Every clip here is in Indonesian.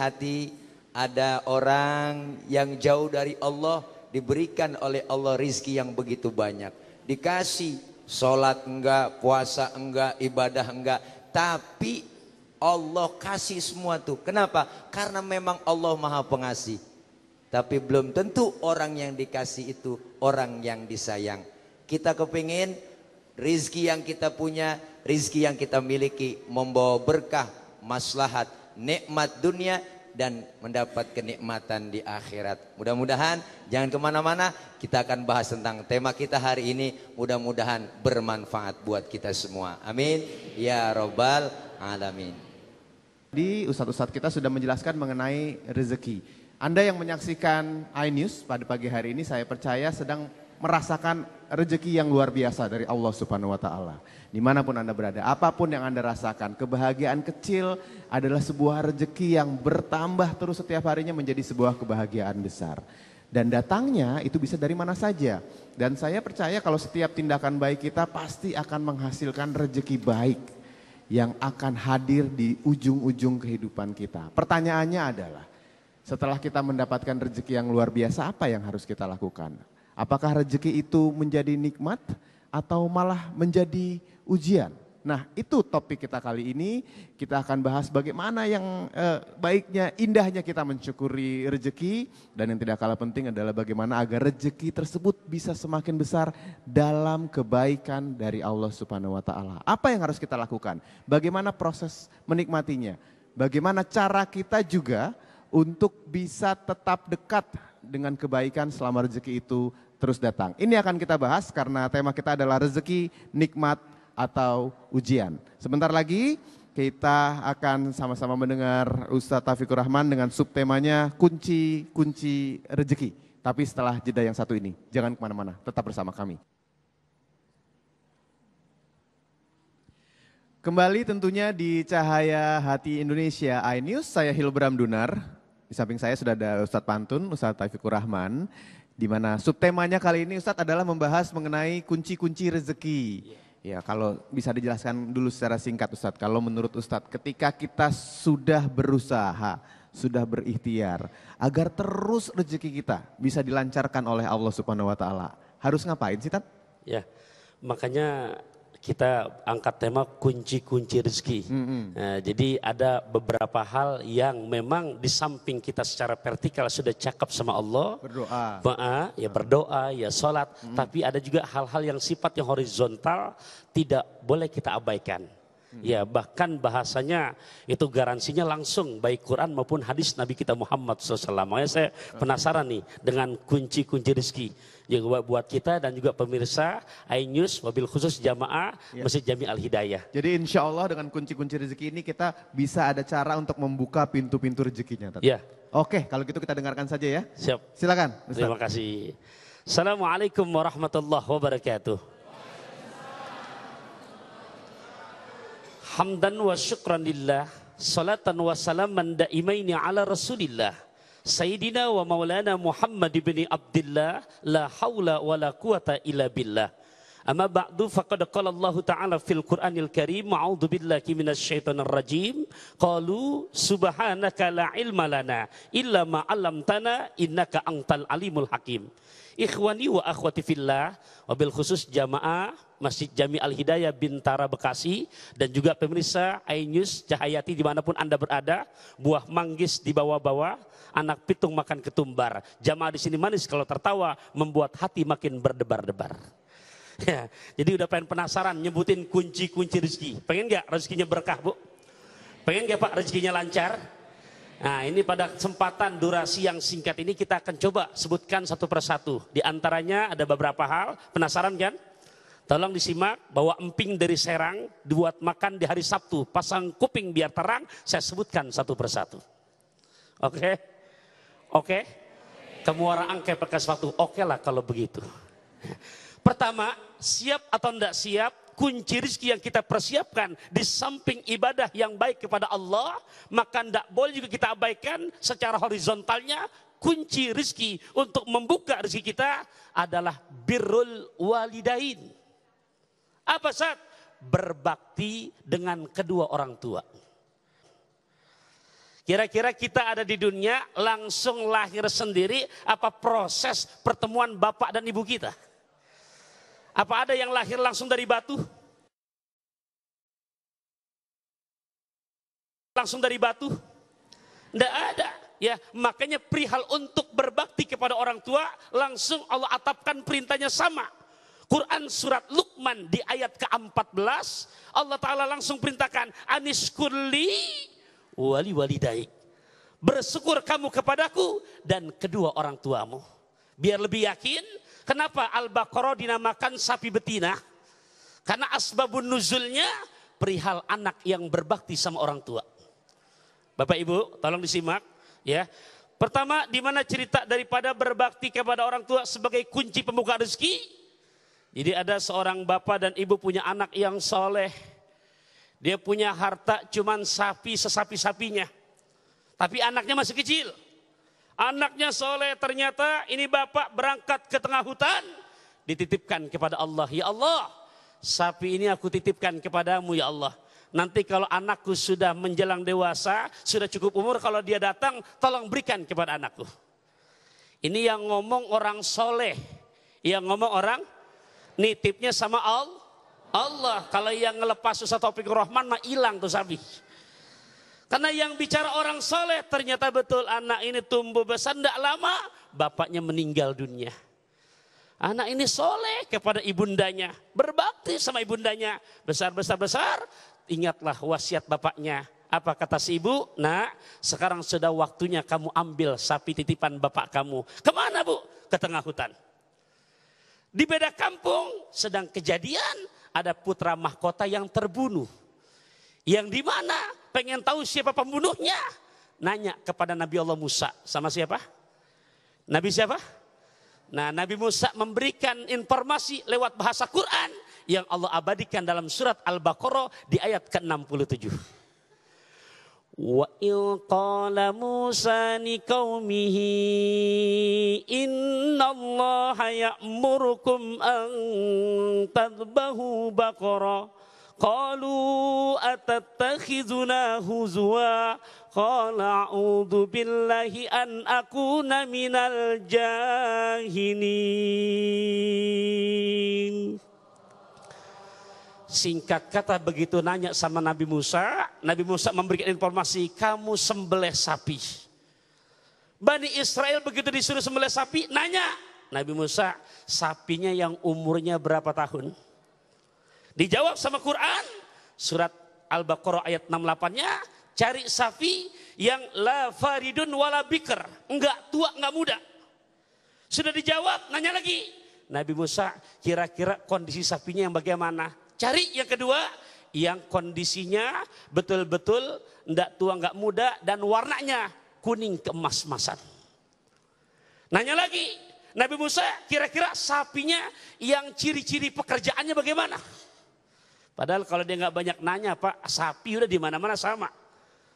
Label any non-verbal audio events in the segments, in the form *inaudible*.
hati ada orang yang jauh dari Allah diberikan oleh Allah rizki yang begitu banyak dikasih sholat enggak puasa enggak ibadah enggak tapi Allah kasih semua tuh kenapa karena memang Allah maha pengasih tapi belum tentu orang yang dikasih itu orang yang disayang kita kepingin rizki yang kita punya rizki yang kita miliki membawa berkah maslahat nikmat dunia dan mendapat kenikmatan di akhirat. Mudah-mudahan jangan kemana-mana, kita akan bahas tentang tema kita hari ini. Mudah-mudahan bermanfaat buat kita semua. Amin. Ya Robbal Alamin. Di Ustadz-Ustadz kita sudah menjelaskan mengenai rezeki. Anda yang menyaksikan iNews pada pagi hari ini saya percaya sedang merasakan rezeki yang luar biasa dari Allah Subhanahu wa taala. Dimanapun Anda berada, apapun yang Anda rasakan, kebahagiaan kecil adalah sebuah rezeki yang bertambah terus setiap harinya menjadi sebuah kebahagiaan besar. Dan datangnya itu bisa dari mana saja. Dan saya percaya kalau setiap tindakan baik kita pasti akan menghasilkan rezeki baik yang akan hadir di ujung-ujung kehidupan kita. Pertanyaannya adalah, setelah kita mendapatkan rezeki yang luar biasa, apa yang harus kita lakukan? Apakah rezeki itu menjadi nikmat atau malah menjadi ujian? Nah, itu topik kita kali ini. Kita akan bahas bagaimana yang eh, baiknya, indahnya kita mensyukuri rezeki dan yang tidak kalah penting adalah bagaimana agar rezeki tersebut bisa semakin besar dalam kebaikan dari Allah Subhanahu wa taala. Apa yang harus kita lakukan? Bagaimana proses menikmatinya? Bagaimana cara kita juga untuk bisa tetap dekat dengan kebaikan selama rezeki itu terus datang. Ini akan kita bahas karena tema kita adalah rezeki, nikmat, atau ujian. Sebentar lagi kita akan sama-sama mendengar Ustadz Taufikur Rahman dengan subtemanya kunci-kunci rezeki. Tapi setelah jeda yang satu ini, jangan kemana-mana, tetap bersama kami. Kembali tentunya di Cahaya Hati Indonesia iNews, saya Hilbram Dunar. Di samping saya sudah ada Ustadz Pantun, Ustadz Taufikur Rahman di mana subtemanya kali ini Ustadz adalah membahas mengenai kunci-kunci rezeki. Ya, kalau bisa dijelaskan dulu secara singkat Ustadz. Kalau menurut Ustadz, ketika kita sudah berusaha, sudah berikhtiar agar terus rezeki kita bisa dilancarkan oleh Allah Subhanahu wa taala. Harus ngapain sih, Tat? Ya. Makanya kita angkat tema kunci-kunci rezeki. Mm -hmm. uh, jadi ada beberapa hal yang memang di samping kita secara vertikal sudah cakap sama Allah, berdoa, ah, ya berdoa, ya sholat. Mm -hmm. Tapi ada juga hal-hal yang sifatnya horizontal tidak boleh kita abaikan. Ya bahkan bahasanya itu garansinya langsung baik Quran maupun hadis Nabi kita Muhammad SAW. Makanya saya penasaran nih dengan kunci-kunci rezeki juga buat kita dan juga pemirsa iNews mobil khusus jamaah ya. Masjid Jami Al Hidayah. Jadi insya Allah dengan kunci-kunci rezeki ini kita bisa ada cara untuk membuka pintu-pintu rezekinya. Tata. Ya. Oke, kalau gitu kita dengarkan saja ya. Siap. Silakan. Ustaz. Terima kasih. Assalamualaikum warahmatullahi wabarakatuh. Hamdan wa syukran lillah. Salatan wa salaman daimaini ala rasulillah Sayyidina wa maulana Muhammad bin Abdullah la haula wa la quwata illa billah. Amma ba'du faqad qala Allah Ta'ala fil Qur'anil Karim a'udzu billahi minasy syaithanir rajim qalu subhanaka la ilma lana illa ma 'allamtana innaka antal alimul hakim. Ikhwani wa akhwati fillah wabil khusus jamaah Masjid Jami Al Hidayah Bintara Bekasi dan juga pemirsa iNews Cahayati dimanapun Anda berada, buah manggis di bawah-bawah, anak pitung makan ketumbar. Jamaah di sini manis kalau tertawa membuat hati makin berdebar-debar. *laughs* Ya, jadi udah pengen penasaran nyebutin kunci-kunci rezeki. Pengen nggak rezekinya berkah, Bu? Pengen nggak Pak rezekinya lancar? Nah ini pada kesempatan durasi yang singkat ini kita akan coba sebutkan satu persatu. Di antaranya ada beberapa hal, penasaran kan? Tolong disimak bahwa emping dari Serang dibuat makan di hari Sabtu. Pasang kuping biar terang, saya sebutkan satu persatu. Oke, okay? Oke? Okay? Kemuara angke perkas waktu. Oke okay lah kalau begitu. Pertama, siap atau tidak siap, kunci rizki yang kita persiapkan di samping ibadah yang baik kepada Allah, maka tidak boleh juga kita abaikan secara horizontalnya kunci rizki untuk membuka rizki kita adalah birrul walidain. Apa saat? Berbakti dengan kedua orang tua. Kira-kira kita ada di dunia langsung lahir sendiri apa proses pertemuan bapak dan ibu kita? Apa ada yang lahir langsung dari batu? Langsung dari batu? Tidak ada. Ya, makanya perihal untuk berbakti kepada orang tua langsung Allah atapkan perintahnya sama. Quran surat Luqman di ayat ke-14 Allah taala langsung perintahkan Anis Kurli wali walidaik. Bersyukur kamu kepadaku dan kedua orang tuamu. Biar lebih yakin, kenapa Al-Baqarah dinamakan sapi betina? Karena asbabun nuzulnya perihal anak yang berbakti sama orang tua. Bapak Ibu, tolong disimak ya. Pertama, di mana cerita daripada berbakti kepada orang tua sebagai kunci pembuka rezeki? Jadi ada seorang bapak dan ibu punya anak yang soleh, dia punya harta cuman sapi sesapi-sapinya. Tapi anaknya masih kecil. Anaknya soleh ternyata ini bapak berangkat ke tengah hutan. Dititipkan kepada Allah. Ya Allah, sapi ini aku titipkan kepadamu ya Allah. Nanti kalau anakku sudah menjelang dewasa, sudah cukup umur, kalau dia datang, tolong berikan kepada anakku. Ini yang ngomong orang soleh. Yang ngomong orang nitipnya sama Allah. Allah kalau yang ngelepas susah topik Rahman mah hilang tuh sapi. Karena yang bicara orang soleh ternyata betul anak ini tumbuh besar tidak lama bapaknya meninggal dunia. Anak ini soleh kepada ibundanya, berbakti sama ibundanya, besar besar besar. Ingatlah wasiat bapaknya. Apa kata si ibu? Nah, sekarang sudah waktunya kamu ambil sapi titipan bapak kamu. Kemana bu? Ke tengah hutan. Di beda kampung sedang kejadian ada putra mahkota yang terbunuh. Yang di mana? Pengen tahu siapa pembunuhnya? Nanya kepada Nabi Allah Musa sama siapa? Nabi siapa? Nah, Nabi Musa memberikan informasi lewat bahasa Quran yang Allah abadikan dalam surat Al-Baqarah di ayat ke-67. Wa il qala Musa ni qaumihi inna Allah ya'murukum an tadbahu baqara qalu atattakhizuna huzwa qala a'udzu billahi an akuna minal jahinin singkat kata begitu nanya sama Nabi Musa, Nabi Musa memberikan informasi, kamu sembelih sapi. Bani Israel begitu disuruh sembelih sapi, nanya. Nabi Musa, sapinya yang umurnya berapa tahun? Dijawab sama Quran, surat Al-Baqarah ayat 68-nya, cari sapi yang la faridun wala biker. Enggak tua, enggak muda. Sudah dijawab, nanya lagi. Nabi Musa, kira-kira kondisi sapinya yang bagaimana? Cari yang kedua yang kondisinya betul-betul ndak tua nggak muda dan warnanya kuning keemas-masan. Nanya lagi, Nabi Musa kira-kira sapinya yang ciri-ciri pekerjaannya bagaimana? Padahal kalau dia nggak banyak nanya, Pak, sapi udah di mana-mana sama.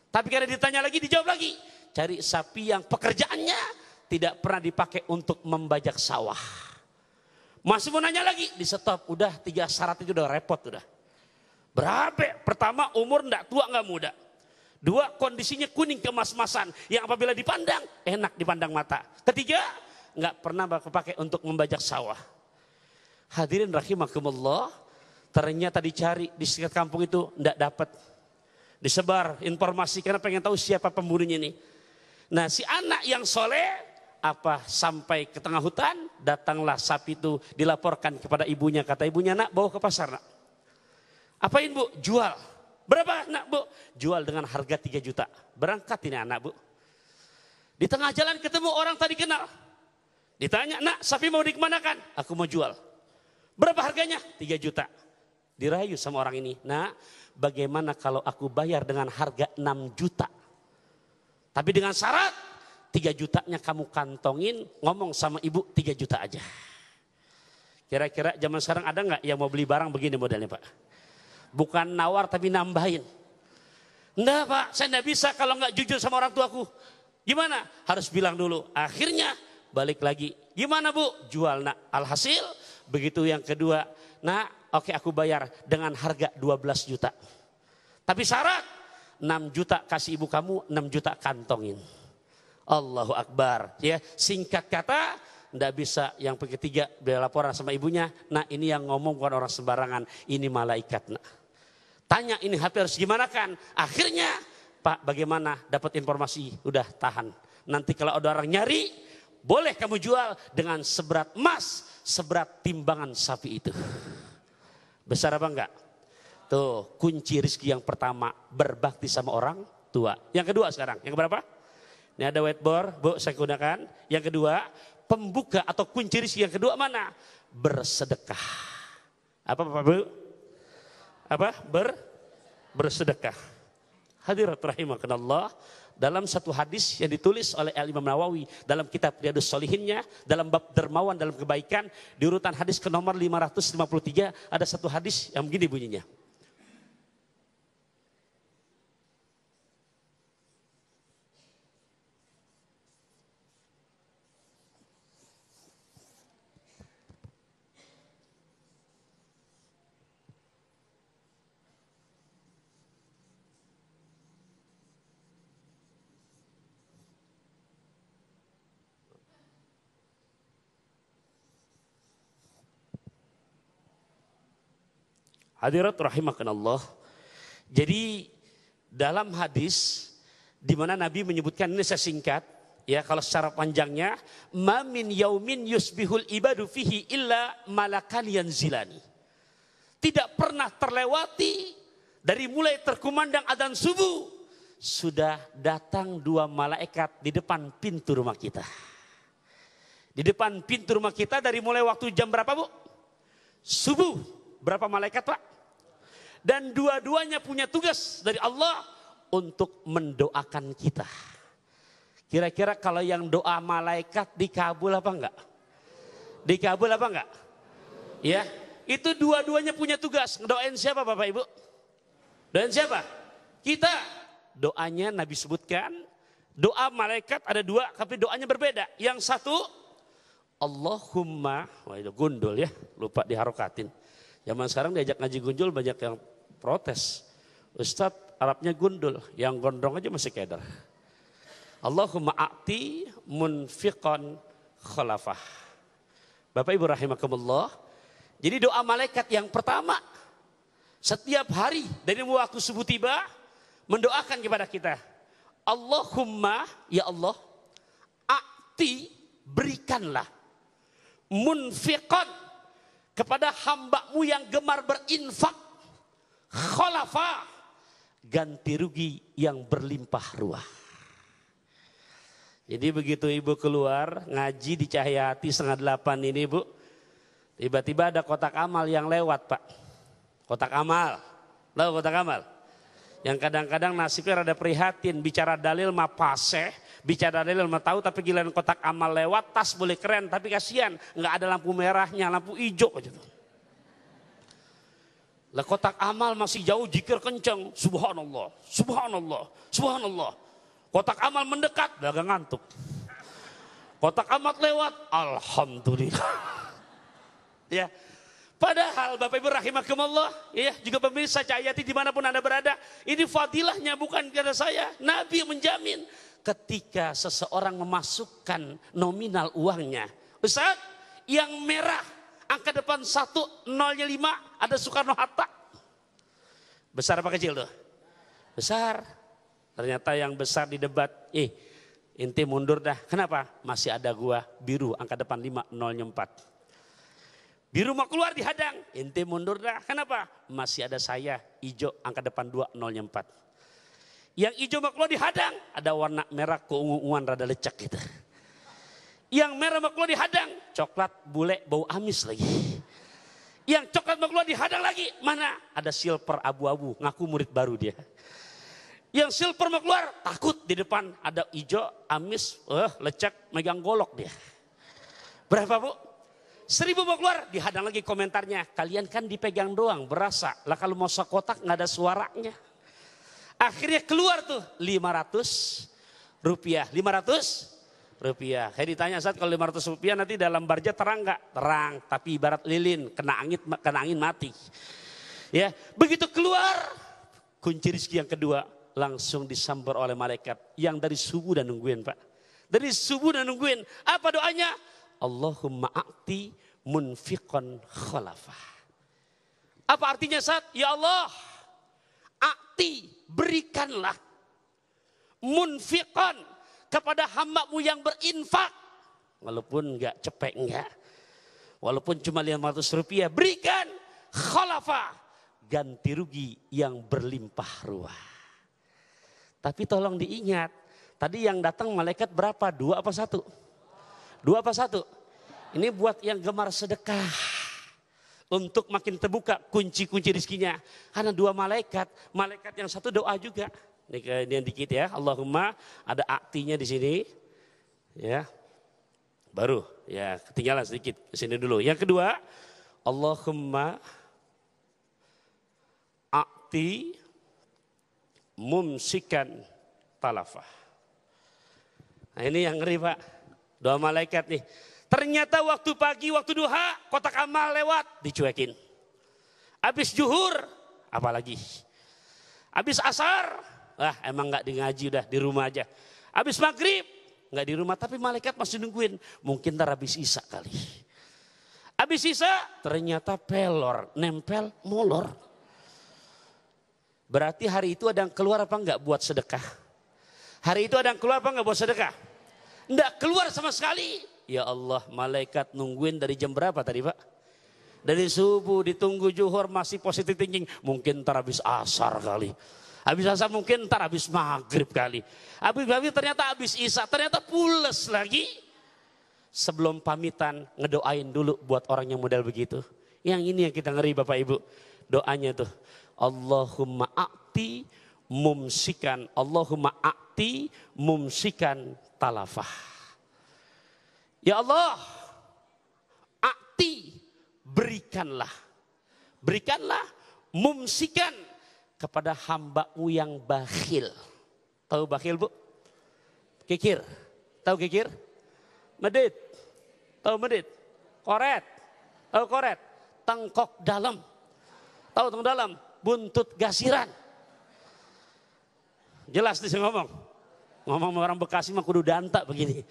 Tapi karena ditanya lagi, dijawab lagi. Cari sapi yang pekerjaannya tidak pernah dipakai untuk membajak sawah. Masih mau nanya lagi, di stop. Udah tiga syarat itu udah repot udah. Berapa? Pertama umur ndak tua nggak muda. Dua kondisinya kuning kemas-masan yang apabila dipandang enak dipandang mata. Ketiga nggak pernah pakai untuk membajak sawah. Hadirin rahimakumullah, ternyata dicari di sekitar kampung itu ndak dapat. Disebar informasi karena pengen tahu siapa pembunuhnya ini. Nah si anak yang soleh apa sampai ke tengah hutan, datanglah sapi itu dilaporkan kepada ibunya. Kata ibunya, nak bawa ke pasar nak. Apain bu? Jual. Berapa nak bu? Jual dengan harga 3 juta. Berangkat ini anak bu. Di tengah jalan ketemu orang tadi kenal. Ditanya, nak sapi mau dikemanakan? Aku mau jual. Berapa harganya? 3 juta. Dirayu sama orang ini. Nak, bagaimana kalau aku bayar dengan harga 6 juta? Tapi dengan syarat tiga jutanya kamu kantongin, ngomong sama ibu tiga juta aja. Kira-kira zaman sekarang ada nggak yang mau beli barang begini modelnya Pak? Bukan nawar tapi nambahin. Enggak Pak, saya enggak bisa kalau nggak jujur sama orang tuaku. Gimana? Harus bilang dulu. Akhirnya balik lagi. Gimana Bu? Jual nak. Alhasil begitu yang kedua. Nah oke aku bayar dengan harga 12 juta. Tapi syarat 6 juta kasih ibu kamu, 6 juta kantongin. Allahu Akbar. Ya, singkat kata ndak bisa yang ketiga dia laporan sama ibunya. Nah ini yang ngomong bukan orang sembarangan. Ini malaikat. Nah. Tanya ini HP harus gimana kan? Akhirnya Pak bagaimana dapat informasi? Udah tahan. Nanti kalau ada orang nyari boleh kamu jual dengan seberat emas, seberat timbangan sapi itu. Besar apa enggak? Tuh kunci rizki yang pertama berbakti sama orang tua. Yang kedua sekarang, yang berapa? Ini ada whiteboard, Bu, saya gunakan. Yang kedua, pembuka atau kunci rizki yang kedua mana? Bersedekah. Apa Bapak Bu? Apa? Ber bersedekah. Hadirat rahimakumullah dalam satu hadis yang ditulis oleh Al Imam Nawawi dalam kitab Riyadus Solihinnya, dalam bab dermawan dalam kebaikan di urutan hadis ke nomor 553 ada satu hadis yang begini bunyinya. Hadirat Allah. Jadi dalam hadis di mana Nabi menyebutkan ini saya singkat ya kalau secara panjangnya mamin yaumin yusbihul ibadu fihi illa malakan yanzilani. Tidak pernah terlewati dari mulai terkumandang adzan subuh sudah datang dua malaikat di depan pintu rumah kita. Di depan pintu rumah kita dari mulai waktu jam berapa, Bu? Subuh. Berapa malaikat, Pak? dan dua-duanya punya tugas dari Allah untuk mendoakan kita. Kira-kira kalau yang doa malaikat dikabul apa enggak? Dikabul apa enggak? Ya, itu dua-duanya punya tugas. Doain siapa Bapak Ibu? Doain siapa? Kita. Doanya Nabi sebutkan, doa malaikat ada dua, tapi doanya berbeda. Yang satu, Allahumma, wah itu gundul ya, lupa diharokatin. Zaman sekarang diajak ngaji gundul banyak yang protes. Ustadz Arabnya gundul, yang gondrong aja masih keder. Allahumma a'ti munfiqan khalafah. Bapak Ibu rahimakumullah. Jadi doa malaikat yang pertama setiap hari dari waktu subuh tiba mendoakan kepada kita. Allahumma ya Allah a'ti berikanlah munfiqan kepada hambamu yang gemar berinfak kholafa ganti rugi yang berlimpah ruah. Jadi begitu ibu keluar ngaji di Cahaya Hati setengah delapan ini ibu, tiba-tiba ada kotak amal yang lewat pak. Kotak amal, lo kotak amal? Yang kadang-kadang nasibnya rada prihatin, bicara dalil mah paseh, bicara dalil mah tahu tapi giliran kotak amal lewat, tas boleh keren tapi kasihan nggak ada lampu merahnya, lampu hijau gitu. Lah kotak amal masih jauh jikir kenceng. Subhanallah, subhanallah, subhanallah. Kotak amal mendekat, dagang ngantuk. Kotak amal lewat, alhamdulillah. *laughs* ya. Padahal Bapak Ibu rahimakumullah, ya, juga pemirsa Cahayati dimanapun Anda berada, ini fadilahnya bukan karena saya. Nabi menjamin ketika seseorang memasukkan nominal uangnya. Ustaz, yang merah angka depan satu, nolnya lima, ada Soekarno Hatta. Besar apa kecil tuh? Besar. Ternyata yang besar di debat, eh inti mundur dah. Kenapa? Masih ada gua biru, angka depan lima, nolnya empat. Biru mau keluar dihadang, inti mundur dah. Kenapa? Masih ada saya, hijau, angka depan dua, nolnya empat. Yang hijau mau keluar dihadang, ada warna merah keunguan rada lecek gitu. Yang merah mau keluar dihadang, coklat bule bau amis lagi. Yang coklat mau keluar dihadang lagi, mana? Ada silver abu-abu, ngaku murid baru dia. Yang silver mau keluar, takut di depan ada ijo, amis, eh, lecek, megang golok dia. Berapa bu? Seribu mau keluar, dihadang lagi komentarnya. Kalian kan dipegang doang, berasa. Lah kalau mau sekotak nggak ada suaranya. Akhirnya keluar tuh 500 rupiah. 500 rupiah. Saya ditanya saat kalau 500 rupiah nanti dalam barja terang nggak? Terang, tapi ibarat lilin, kena angin, kena angin mati. Ya, begitu keluar kunci rezeki yang kedua langsung disambar oleh malaikat yang dari subuh dan nungguin pak. Dari subuh dan nungguin. Apa doanya? Allahumma akti munfikon khalafah. Apa artinya saat? Ya Allah, akti berikanlah munfikon kepada hambamu yang berinfak. Walaupun nggak cepek nggak. Walaupun cuma lima ratus rupiah. Berikan khalafah. Ganti rugi yang berlimpah ruah. Tapi tolong diingat. Tadi yang datang malaikat berapa? Dua apa satu? Dua apa satu? Ini buat yang gemar sedekah untuk makin terbuka kunci-kunci rizkinya. Karena dua malaikat, malaikat yang satu doa juga. Ini yang dikit ya. Allahumma ada aktinya di sini. Ya. Baru ya ketinggalan sedikit di sini dulu. Yang kedua, Allahumma akti mumsikan talafah. Nah, ini yang ngeri Pak. Doa malaikat nih. Ternyata waktu pagi, waktu duha, kotak amal lewat, dicuekin. Habis juhur, apalagi. Habis asar, Wah emang nggak di ngaji udah di rumah aja. Habis maghrib nggak di rumah tapi malaikat masih nungguin. Mungkin ntar habis isak kali. Habis sisa ternyata pelor, nempel, molor. Berarti hari itu ada yang keluar apa enggak buat sedekah? Hari itu ada yang keluar apa enggak buat sedekah? Enggak keluar sama sekali. Ya Allah, malaikat nungguin dari jam berapa tadi Pak? Dari subuh ditunggu juhur masih positif thinking. Mungkin terhabis asar kali. Habis asar mungkin ntar habis maghrib kali. Habis maghrib ternyata habis isa, ternyata pules lagi. Sebelum pamitan ngedoain dulu buat orang yang modal begitu. Yang ini yang kita ngeri Bapak Ibu. Doanya tuh. Allahumma a'ti mumsikan. Allahumma a'ti mumsikan talafah. Ya Allah. A'ti berikanlah. Berikanlah mumsikan kepada hambaku yang bakhil. Tahu bakhil bu? Kikir. Tahu kikir? Medit. Tahu medit? Koret. Tahu koret? Tengkok dalam. Tahu tengkok dalam? Buntut gasiran. Jelas nih saya ngomong. Ngomong orang Bekasi mah kudu danta begini.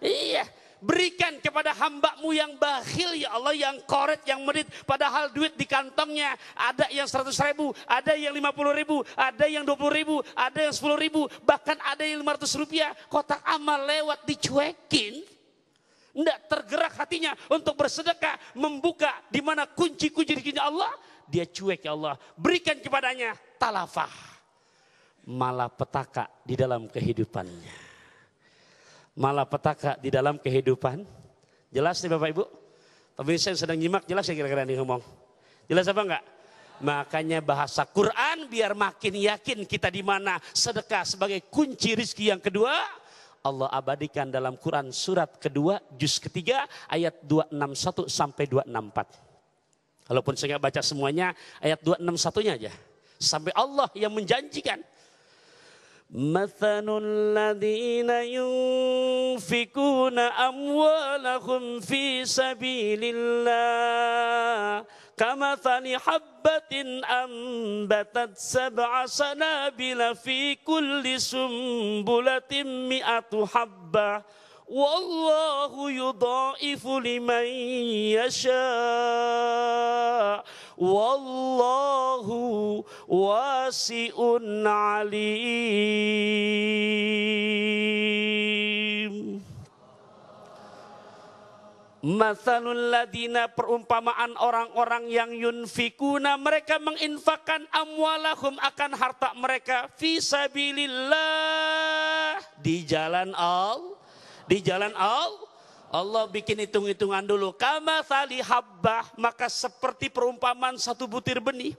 Iya, Berikan kepada hambamu yang bakhil ya Allah, yang koret, yang merit Padahal duit di kantongnya ada yang seratus ribu, ada yang lima puluh ribu, ada yang dua puluh ribu, ada yang sepuluh ribu. Bahkan ada yang lima ratus rupiah. Kotak amal lewat dicuekin. Tidak tergerak hatinya untuk bersedekah, membuka di mana kunci-kunci di Allah. Dia cuek ya Allah. Berikan kepadanya talafah. malah petaka di dalam kehidupannya malah petaka di dalam kehidupan? Jelas nih Bapak Ibu? Pemirsa yang sedang nyimak jelas ya kira-kira nih ngomong. Jelas apa enggak? Makanya bahasa Quran biar makin yakin kita di mana sedekah sebagai kunci rizki yang kedua. Allah abadikan dalam Quran surat kedua juz ketiga ayat 261 sampai 264. Walaupun saya baca semuanya ayat 261-nya aja. Sampai Allah yang menjanjikan مثل الذين ينفقون أموالهم في سبيل الله كمثل حبة أنبتت سبع سنابل في كل سنبلة مئة حبة والله يضاعف لمن يشاء والله واسع عليم Masalul ladina perumpamaan orang-orang yang yunfikuna mereka menginfakkan amwalahum akan harta mereka fisabilillah di jalan Allah di jalan Allah. Allah bikin hitung-hitungan dulu. Kama tali habbah, maka seperti perumpamaan satu butir benih.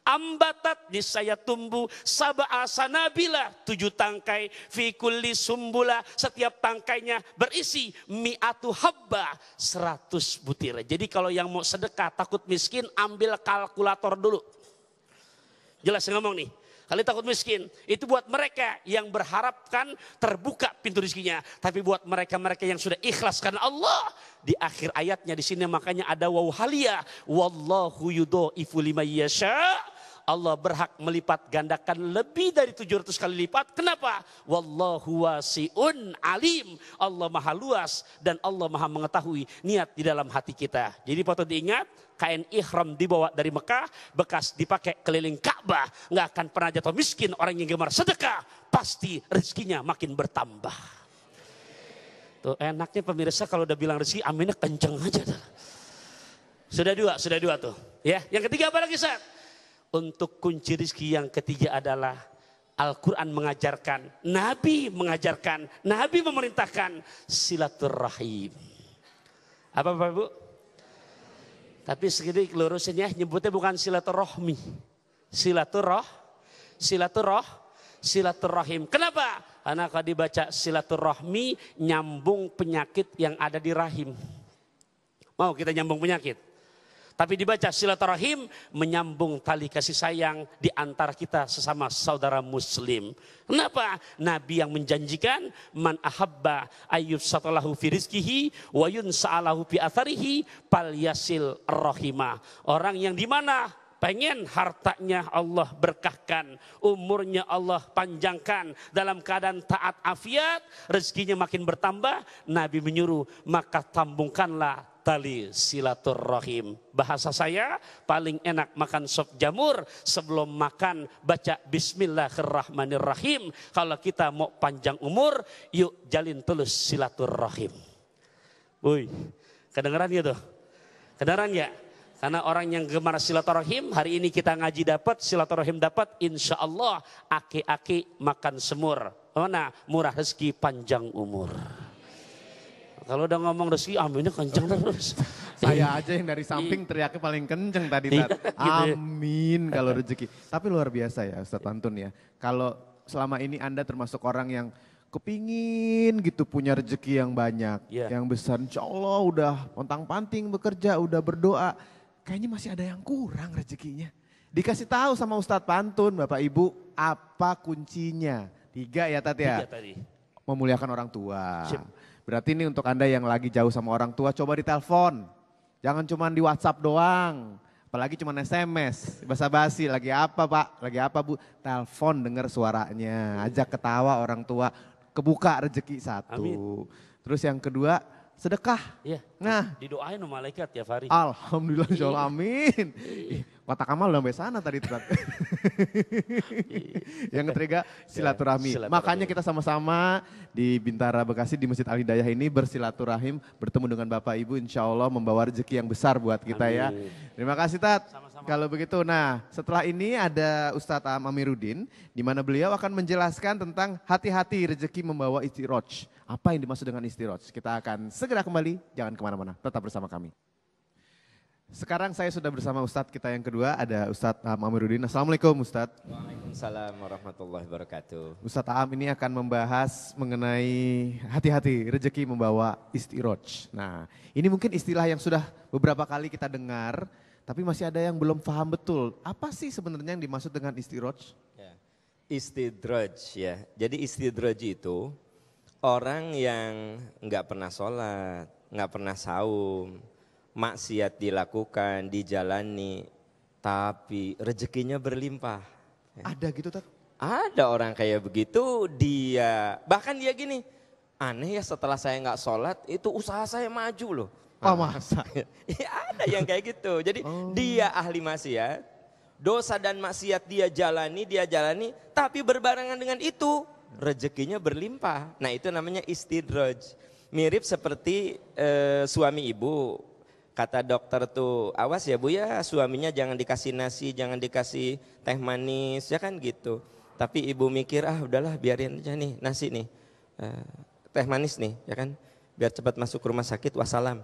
Ambatat di saya tumbuh sabah asanabila tujuh tangkai fikuli sumbula setiap tangkainya berisi mi'atu habba seratus butir. Jadi kalau yang mau sedekah takut miskin ambil kalkulator dulu. Jelas ngomong nih. Kalian takut miskin. Itu buat mereka yang berharapkan terbuka pintu rezekinya. Tapi buat mereka-mereka yang sudah ikhlas karena Allah. Di akhir ayatnya di sini makanya ada wauhalia. Wallahu yudho ifu lima yasha' Allah berhak melipat gandakan lebih dari 700 kali lipat. Kenapa? Wallahu wasi'un alim. Allah maha luas dan Allah maha mengetahui niat di dalam hati kita. Jadi patut diingat, kain ihram dibawa dari Mekah, bekas dipakai keliling Ka'bah. Nggak akan pernah jatuh miskin orang yang gemar sedekah. Pasti rezekinya makin bertambah. Tuh enaknya pemirsa kalau udah bilang rezeki aminnya kenceng aja. Sudah dua, sudah dua tuh. Ya, yang ketiga apa lagi, Ustaz? untuk kunci rizki yang ketiga adalah Al-Quran mengajarkan, Nabi mengajarkan, Nabi memerintahkan silaturahim. Apa Bapak Ibu? Tapi segini lurusin ya, nyebutnya bukan silaturahmi. Silaturah, silaturah, silaturahim. Kenapa? Karena kalau dibaca silaturahmi nyambung penyakit yang ada di rahim. Mau kita nyambung penyakit? Tapi dibaca silaturahim menyambung tali kasih sayang di antara kita sesama saudara muslim. Kenapa? Nabi yang menjanjikan man ahabba ayyub satalahu fi rizkihi wa yunsa'alahu fi atharihi pal yasil rahimah. Orang yang di mana pengen hartanya Allah berkahkan, umurnya Allah panjangkan, dalam keadaan taat afiat, rezekinya makin bertambah, Nabi menyuruh, maka tambungkanlah tali silaturrahim. Bahasa saya paling enak makan sop jamur sebelum makan baca bismillahirrahmanirrahim. Kalau kita mau panjang umur, yuk jalin tulus silaturrahim. Woi, kedengeran ya tuh? Kedengeran ya? Karena orang yang gemar silaturahim, hari ini kita ngaji dapat, silaturahim dapat, insya Allah aki-aki makan semur. Mana murah rezeki panjang umur. Kalau udah ngomong rezeki aminnya kenceng terus. *laughs* Saya aja yang dari samping iya. teriaknya paling kenceng tadi. Iya, Tat. Gitu ya. Amin kalau rezeki. Tapi luar biasa ya Ustadz Pantun ya. Kalau selama ini Anda termasuk orang yang kepingin gitu punya rezeki yang banyak. Yeah. Yang besar insya Allah udah pontang-panting bekerja, udah berdoa. Kayaknya masih ada yang kurang rezekinya. Dikasih tahu sama Ustadz Pantun Bapak Ibu apa kuncinya. Tiga ya Tat ya. Tiga tadi. Memuliakan orang tua. Sip Berarti ini untuk Anda yang lagi jauh sama orang tua, coba ditelepon. Jangan cuma di WhatsApp doang, apalagi cuma SMS, bahasa basi lagi apa Pak, lagi apa Bu, telepon dengar suaranya, ajak ketawa orang tua, kebuka rezeki satu. Amin. Terus yang kedua, sedekah. Yeah. Nah, didoain sama malaikat ya Fari. Alhamdulillah insya Allah iya. amin. Kota iya. Kamal udah sampai sana tadi Tuhan. Iya. yang ketiga ya, silaturahmi. Makanya kita sama-sama di Bintara Bekasi di Masjid Al Hidayah ini bersilaturahim bertemu dengan Bapak Ibu insya Allah membawa rezeki yang besar buat kita ya. amin. ya. Terima kasih Tat. Kalau begitu, nah setelah ini ada Ustadz Amiruddin di mana beliau akan menjelaskan tentang hati-hati rezeki membawa istiroj. Apa yang dimaksud dengan istiroj? Kita akan segera kembali, jangan kemana kemana-mana, tetap bersama kami. Sekarang saya sudah bersama Ustadz kita yang kedua, ada Ustadz Aam eh, Amiruddin. Assalamualaikum Ustadz. Waalaikumsalam warahmatullahi wabarakatuh. Ustadz Am ini akan membahas mengenai hati-hati rejeki membawa istiroj. Nah ini mungkin istilah yang sudah beberapa kali kita dengar, tapi masih ada yang belum paham betul. Apa sih sebenarnya yang dimaksud dengan istiroj? Ya. Istidroj ya, jadi istidroj itu orang yang nggak pernah sholat, nggak pernah saum, maksiat dilakukan, dijalani, tapi rezekinya berlimpah. Ada gitu tak? Ada orang kayak begitu, dia bahkan dia gini, aneh ya setelah saya nggak sholat itu usaha saya maju loh. Oh masa? *laughs* ya ada yang kayak gitu. Jadi oh. dia ahli maksiat, dosa dan maksiat dia jalani, dia jalani, tapi berbarengan dengan itu rezekinya berlimpah. Nah itu namanya istidroj mirip seperti eh, suami ibu. Kata dokter tuh, awas ya Bu ya, suaminya jangan dikasih nasi, jangan dikasih teh manis, ya kan gitu. Tapi ibu mikir, ah udahlah biarin aja nih nasi nih, eh, teh manis nih, ya kan. Biar cepat masuk rumah sakit, wassalam.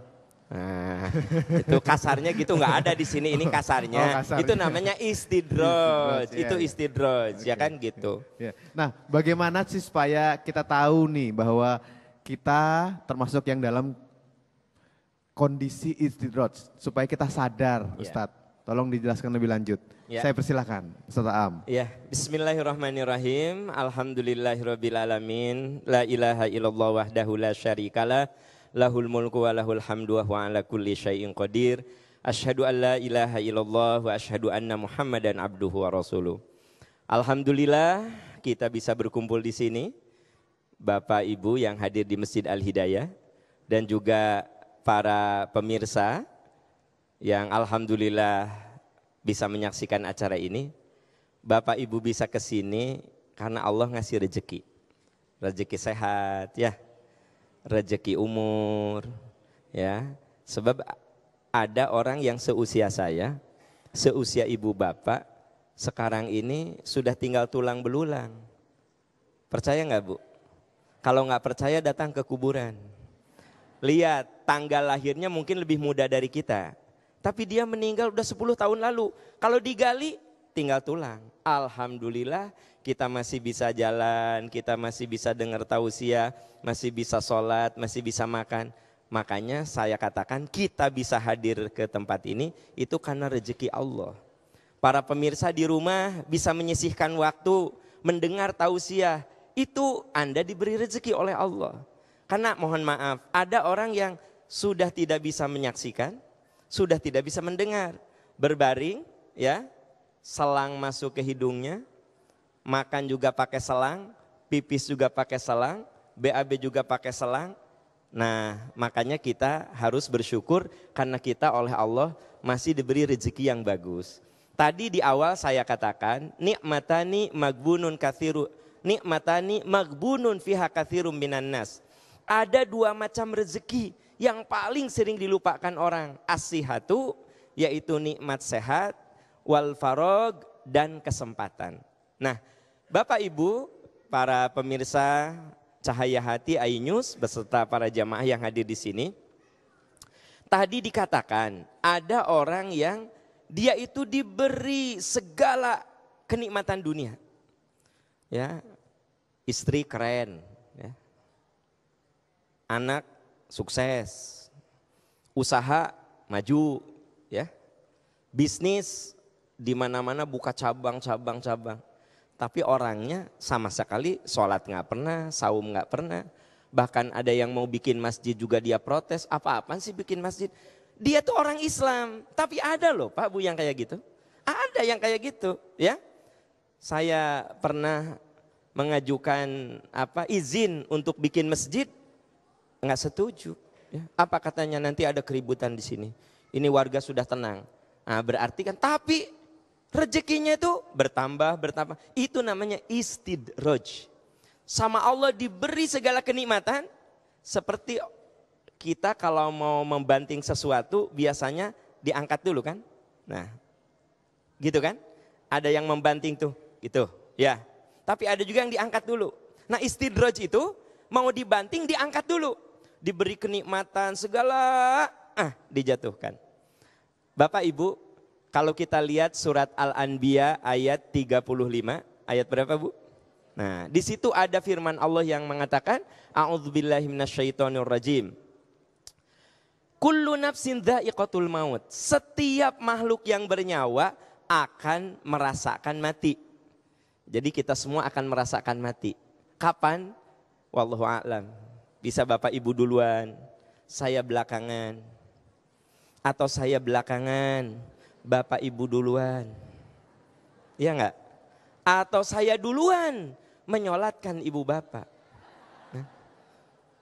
Nah, *laughs* itu kasarnya gitu nggak ada di sini ini oh, kasarnya. Oh, kasarnya. Itu namanya istidroj. itu iya, iya. istidroj okay. ya kan gitu. Iya. Nah, bagaimana sih supaya kita tahu nih bahwa kita termasuk yang dalam kondisi istidroj supaya kita sadar yeah. Ustadz. Tolong dijelaskan lebih lanjut. Yeah. Saya persilahkan, Ustaz Am. Ya, Bismillahirrahmanirrahim. Alhamdulillahirrabbilalamin. La ilaha illallah wahdahu la syarikala. Lahul mulku wa lahul hamdu wa ala kulli syai'in qadir. Ashadu an la ilaha illallah wa ashadu anna muhammadan abduhu wa rasuluh. Alhamdulillah kita bisa berkumpul di sini Bapak Ibu yang hadir di Masjid Al-Hidayah dan juga para pemirsa yang alhamdulillah bisa menyaksikan acara ini. Bapak Ibu bisa ke sini karena Allah ngasih rezeki. Rezeki sehat ya. Rezeki umur ya. Sebab ada orang yang seusia saya, seusia ibu bapak, sekarang ini sudah tinggal tulang belulang. Percaya nggak bu? Kalau nggak percaya datang ke kuburan. Lihat tanggal lahirnya mungkin lebih muda dari kita. Tapi dia meninggal udah 10 tahun lalu. Kalau digali tinggal tulang. Alhamdulillah kita masih bisa jalan, kita masih bisa dengar tausiah, masih bisa sholat, masih bisa makan. Makanya saya katakan kita bisa hadir ke tempat ini itu karena rezeki Allah. Para pemirsa di rumah bisa menyisihkan waktu mendengar tausiah, itu Anda diberi rezeki oleh Allah. Karena mohon maaf, ada orang yang sudah tidak bisa menyaksikan, sudah tidak bisa mendengar, berbaring, ya, selang masuk ke hidungnya, makan juga pakai selang, pipis juga pakai selang, BAB juga pakai selang. Nah, makanya kita harus bersyukur karena kita oleh Allah masih diberi rezeki yang bagus. Tadi di awal saya katakan, nikmatani magbunun kathiru nikmatani magbunun fiha kathirum minan nas. Ada dua macam rezeki yang paling sering dilupakan orang. Asihatu yaitu nikmat sehat, wal farog dan kesempatan. Nah, Bapak Ibu, para pemirsa Cahaya Hati iNews beserta para jamaah yang hadir di sini. Tadi dikatakan ada orang yang dia itu diberi segala kenikmatan dunia. Ya, istri keren, ya. anak sukses, usaha maju, ya, bisnis di mana-mana buka cabang-cabang-cabang. Tapi orangnya sama sekali sholat nggak pernah, saum nggak pernah. Bahkan ada yang mau bikin masjid juga dia protes. apa apa sih bikin masjid? Dia tuh orang Islam. Tapi ada loh Pak Bu yang kayak gitu. Ada yang kayak gitu ya. Saya pernah mengajukan apa izin untuk bikin masjid nggak setuju. Ya. Apa katanya nanti ada keributan di sini. Ini warga sudah tenang. Nah, berarti kan tapi rezekinya itu bertambah bertambah. Itu namanya istidroj. Sama Allah diberi segala kenikmatan seperti kita kalau mau membanting sesuatu biasanya diangkat dulu kan. Nah, gitu kan? Ada yang membanting tuh, gitu. Ya, tapi ada juga yang diangkat dulu. Nah istidroj itu mau dibanting diangkat dulu. Diberi kenikmatan segala, ah dijatuhkan. Bapak Ibu, kalau kita lihat surat Al-Anbiya ayat 35, ayat berapa Bu? Nah, di situ ada firman Allah yang mengatakan, syaitonur rajim." Kullu nafsin dha'iqatul maut. Setiap makhluk yang bernyawa akan merasakan mati. Jadi kita semua akan merasakan mati. Kapan? Wallahu a'lam. Bisa Bapak Ibu duluan, saya belakangan. Atau saya belakangan, Bapak Ibu duluan. Iya enggak? Atau saya duluan menyolatkan ibu bapak.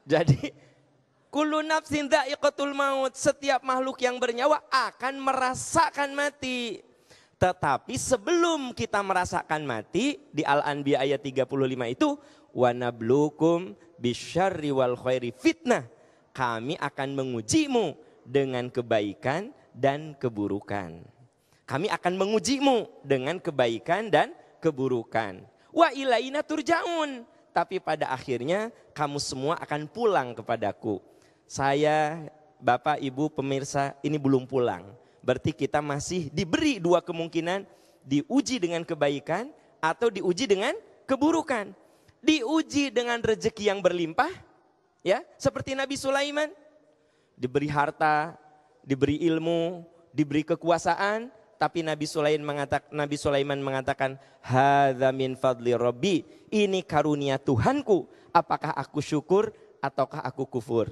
Jadi Kullu nafsin dha'iqatul maut. Setiap makhluk yang bernyawa akan merasakan mati. Tetapi sebelum kita merasakan mati di Al-Anbiya ayat 35 itu wanablukum bisyarri wal khairi fitnah. Kami akan mengujimu dengan kebaikan dan keburukan. Kami akan mengujimu dengan kebaikan dan keburukan. Wa ilaina turjaun. Tapi pada akhirnya kamu semua akan pulang kepadaku. Saya, Bapak, Ibu, pemirsa ini belum pulang berarti kita masih diberi dua kemungkinan, diuji dengan kebaikan atau diuji dengan keburukan. Diuji dengan rezeki yang berlimpah, ya, seperti Nabi Sulaiman diberi harta, diberi ilmu, diberi kekuasaan, tapi Nabi Sulaiman mengatakan Nabi Sulaiman mengatakan hadza min fadli rabbi, ini karunia Tuhanku, apakah aku syukur ataukah aku kufur?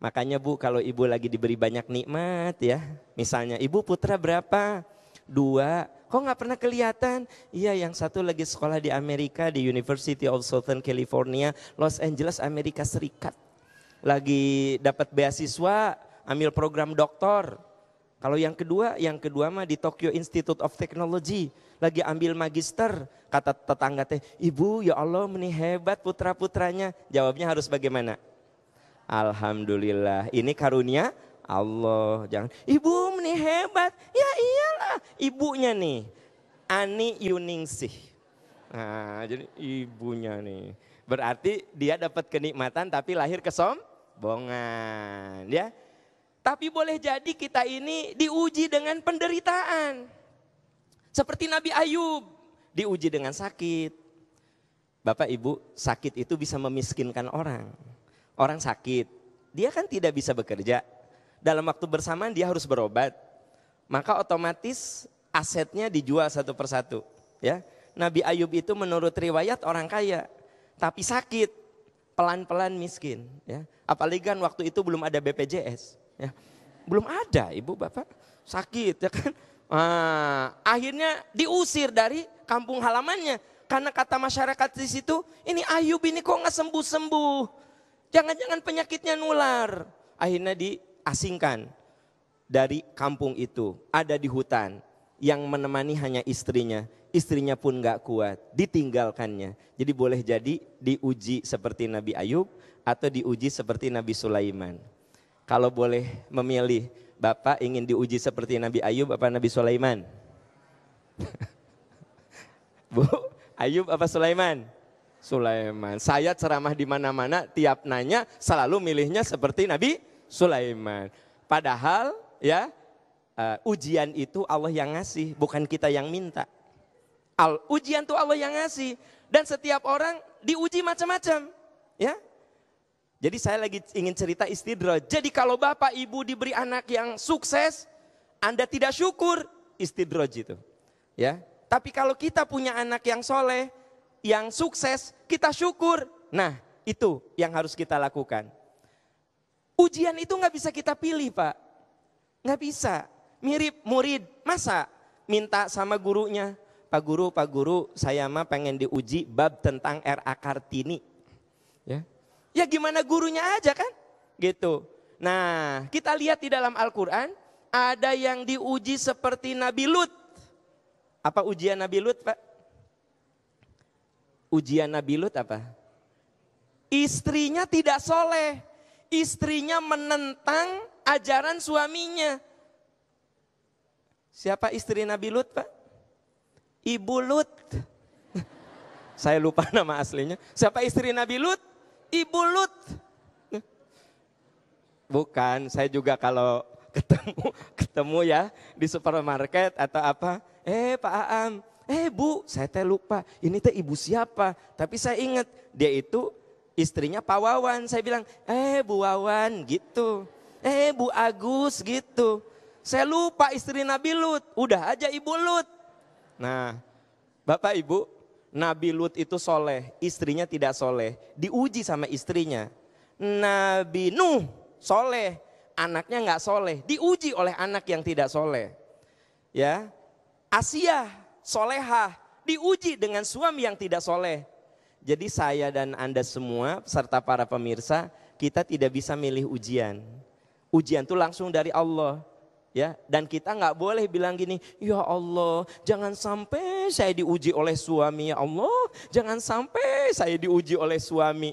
Makanya Bu, kalau ibu lagi diberi banyak nikmat ya, misalnya ibu putra berapa? Dua. Kok nggak pernah kelihatan? Iya, yang satu lagi sekolah di Amerika di University of Southern California, Los Angeles, Amerika Serikat. Lagi dapat beasiswa, ambil program doktor. Kalau yang kedua, yang kedua mah di Tokyo Institute of Technology, lagi ambil magister. Kata tetangga teh, ibu ya Allah menih hebat putra-putranya. Jawabnya harus bagaimana? Alhamdulillah. Ini karunia Allah. Jangan, ibu nih hebat. Ya iyalah, ibunya nih. Ani Yuningsih. Nah, jadi ibunya nih. Berarti dia dapat kenikmatan tapi lahir kesombongan, ya. Tapi boleh jadi kita ini diuji dengan penderitaan. Seperti Nabi Ayub, diuji dengan sakit. Bapak Ibu, sakit itu bisa memiskinkan orang orang sakit, dia kan tidak bisa bekerja. Dalam waktu bersamaan dia harus berobat. Maka otomatis asetnya dijual satu persatu. Ya, Nabi Ayub itu menurut riwayat orang kaya, tapi sakit, pelan-pelan miskin. Ya, apalagi kan waktu itu belum ada BPJS. Ya, belum ada, ibu bapak sakit ya kan. Nah, akhirnya diusir dari kampung halamannya karena kata masyarakat di situ, ini Ayub ini kok nggak sembuh-sembuh. Jangan-jangan penyakitnya nular. Akhirnya diasingkan dari kampung itu, ada di hutan. Yang menemani hanya istrinya, istrinya pun gak kuat, ditinggalkannya. Jadi boleh jadi diuji seperti Nabi Ayub atau diuji seperti Nabi Sulaiman. Kalau boleh memilih, Bapak ingin diuji seperti Nabi Ayub apa Nabi Sulaiman? *laughs* Bu, Ayub apa Sulaiman? Sulaiman. Saya ceramah di mana-mana tiap nanya selalu milihnya seperti Nabi Sulaiman. Padahal ya uh, ujian itu Allah yang ngasih, bukan kita yang minta. Al ujian itu Allah yang ngasih dan setiap orang diuji macam-macam, ya. Jadi saya lagi ingin cerita istidro. Jadi kalau bapak ibu diberi anak yang sukses, anda tidak syukur istidroj itu, ya. Tapi kalau kita punya anak yang soleh, yang sukses, kita syukur. Nah, itu yang harus kita lakukan. Ujian itu nggak bisa kita pilih, Pak. Nggak bisa. Mirip murid, masa minta sama gurunya, Pak Guru, Pak Guru, saya mah pengen diuji bab tentang R.A. Kartini. Ya. ya gimana gurunya aja kan? Gitu. Nah, kita lihat di dalam Al-Quran, ada yang diuji seperti Nabi Lut. Apa ujian Nabi Lut, Pak? ujian Nabi Lut apa? Istrinya tidak soleh. Istrinya menentang ajaran suaminya. Siapa istri Nabi Lut Pak? Ibu Lut. *laughs* Saya lupa nama aslinya. Siapa istri Nabi Lut? Ibu Lut. Bukan, saya juga kalau ketemu *laughs* ketemu ya di supermarket atau apa, eh Pak Aam, Eh bu, saya teh lupa, ini teh ibu siapa? Tapi saya ingat, dia itu istrinya Pak Wawan. Saya bilang, eh bu Wawan gitu. Eh bu Agus gitu. Saya lupa istri Nabi Lut, udah aja ibu Lut. Nah, Bapak Ibu, Nabi Lut itu soleh, istrinya tidak soleh. Diuji sama istrinya. Nabi Nuh soleh, anaknya nggak soleh. Diuji oleh anak yang tidak soleh. Ya, Asia solehah, diuji dengan suami yang tidak soleh. Jadi saya dan Anda semua serta para pemirsa, kita tidak bisa milih ujian. Ujian itu langsung dari Allah. Ya, dan kita nggak boleh bilang gini, ya Allah, jangan sampai saya diuji oleh suami ya Allah, jangan sampai saya diuji oleh suami.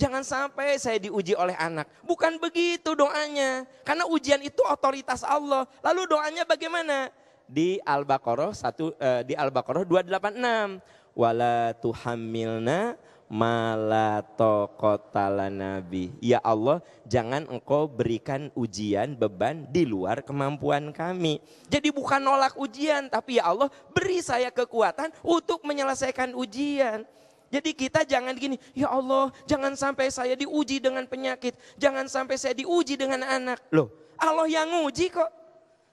Jangan sampai saya diuji oleh anak. Bukan begitu doanya. Karena ujian itu otoritas Allah. Lalu doanya bagaimana? di Al-Baqarah 1 eh, di Al-Baqarah 286. Wala malato malatokotala nabi. Ya Allah, jangan engkau berikan ujian beban di luar kemampuan kami. Jadi bukan nolak ujian, tapi ya Allah beri saya kekuatan untuk menyelesaikan ujian. Jadi kita jangan gini, ya Allah jangan sampai saya diuji dengan penyakit, jangan sampai saya diuji dengan anak. Loh, Allah yang uji kok.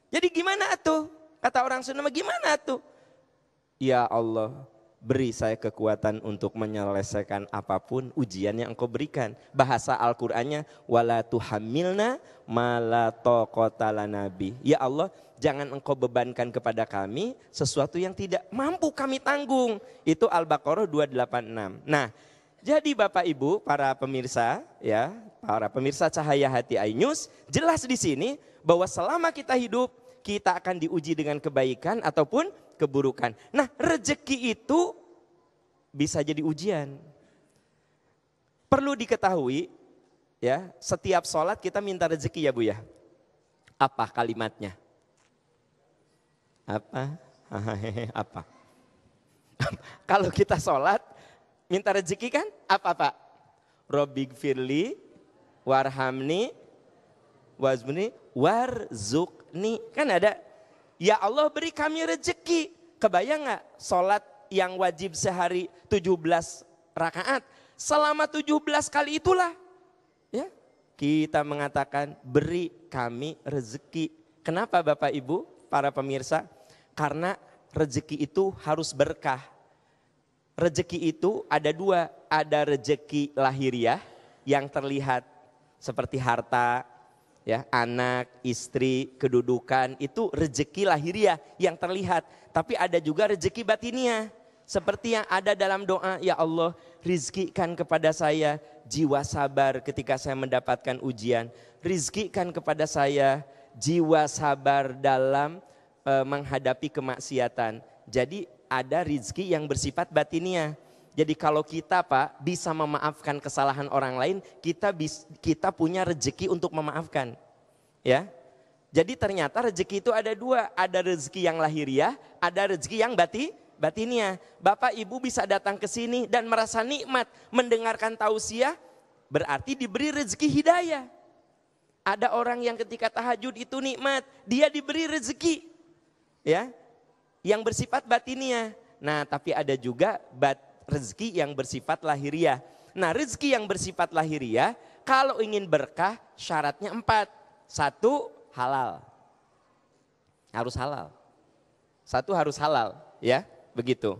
Jadi gimana tuh? Kata orang Sunda, gimana tuh? Ya Allah, beri saya kekuatan untuk menyelesaikan apapun ujian yang engkau berikan. Bahasa Al-Qur'annya wala tuhamilna mala nabi. Ya Allah, jangan engkau bebankan kepada kami sesuatu yang tidak mampu kami tanggung. Itu Al-Baqarah 286. Nah, jadi Bapak Ibu, para pemirsa ya, para pemirsa Cahaya Hati Ainus jelas di sini bahwa selama kita hidup kita akan diuji dengan kebaikan ataupun keburukan. Nah, rejeki itu bisa jadi ujian. Perlu diketahui, ya, setiap sholat kita minta rezeki ya Bu ya. Apa kalimatnya? Apa? *laughs* apa? *laughs* Kalau kita sholat, minta rezeki kan? Apa Pak? Robig Firli, Warhamni, Wazmuni, warzukni. Kan ada, ya Allah beri kami rezeki, Kebayang nggak sholat yang wajib sehari 17 rakaat. Selama 17 kali itulah ya kita mengatakan beri kami rezeki. Kenapa Bapak Ibu, para pemirsa? Karena rezeki itu harus berkah. Rezeki itu ada dua, ada rezeki lahiriah yang terlihat seperti harta, ya anak, istri, kedudukan itu rezeki lahiriah yang terlihat, tapi ada juga rezeki batiniah seperti yang ada dalam doa, ya Allah, rizkikan kepada saya jiwa sabar ketika saya mendapatkan ujian, rizkikan kepada saya jiwa sabar dalam e, menghadapi kemaksiatan. Jadi ada rizki yang bersifat batiniah jadi kalau kita Pak bisa memaafkan kesalahan orang lain, kita bis, kita punya rezeki untuk memaafkan. Ya. Jadi ternyata rezeki itu ada dua, ada rezeki yang lahiriah, ada rezeki yang batin, batinnya. Bapak Ibu bisa datang ke sini dan merasa nikmat mendengarkan tausiah, berarti diberi rezeki hidayah. Ada orang yang ketika tahajud itu nikmat, dia diberi rezeki. Ya. Yang bersifat batinnya. Nah, tapi ada juga bat rezeki yang bersifat lahiriah. Nah rezeki yang bersifat lahiriah kalau ingin berkah syaratnya empat. Satu halal. Harus halal. Satu harus halal ya begitu.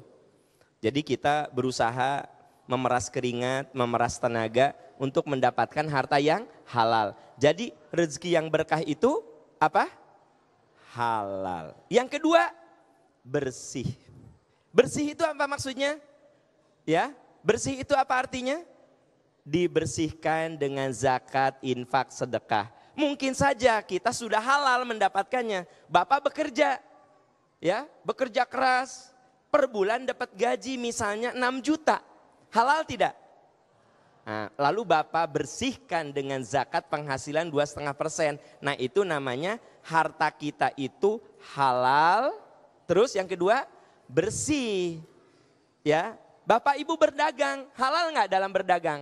Jadi kita berusaha memeras keringat, memeras tenaga untuk mendapatkan harta yang halal. Jadi rezeki yang berkah itu apa? Halal. Yang kedua bersih. Bersih itu apa maksudnya? Ya, bersih itu apa artinya? Dibersihkan dengan zakat, infak, sedekah. Mungkin saja kita sudah halal mendapatkannya. Bapak bekerja, ya, bekerja keras, per bulan dapat gaji misalnya 6 juta. Halal tidak? Nah, lalu Bapak bersihkan dengan zakat penghasilan 2,5 persen. Nah itu namanya harta kita itu halal. Terus yang kedua bersih. Ya, Bapak Ibu berdagang, halal nggak dalam berdagang?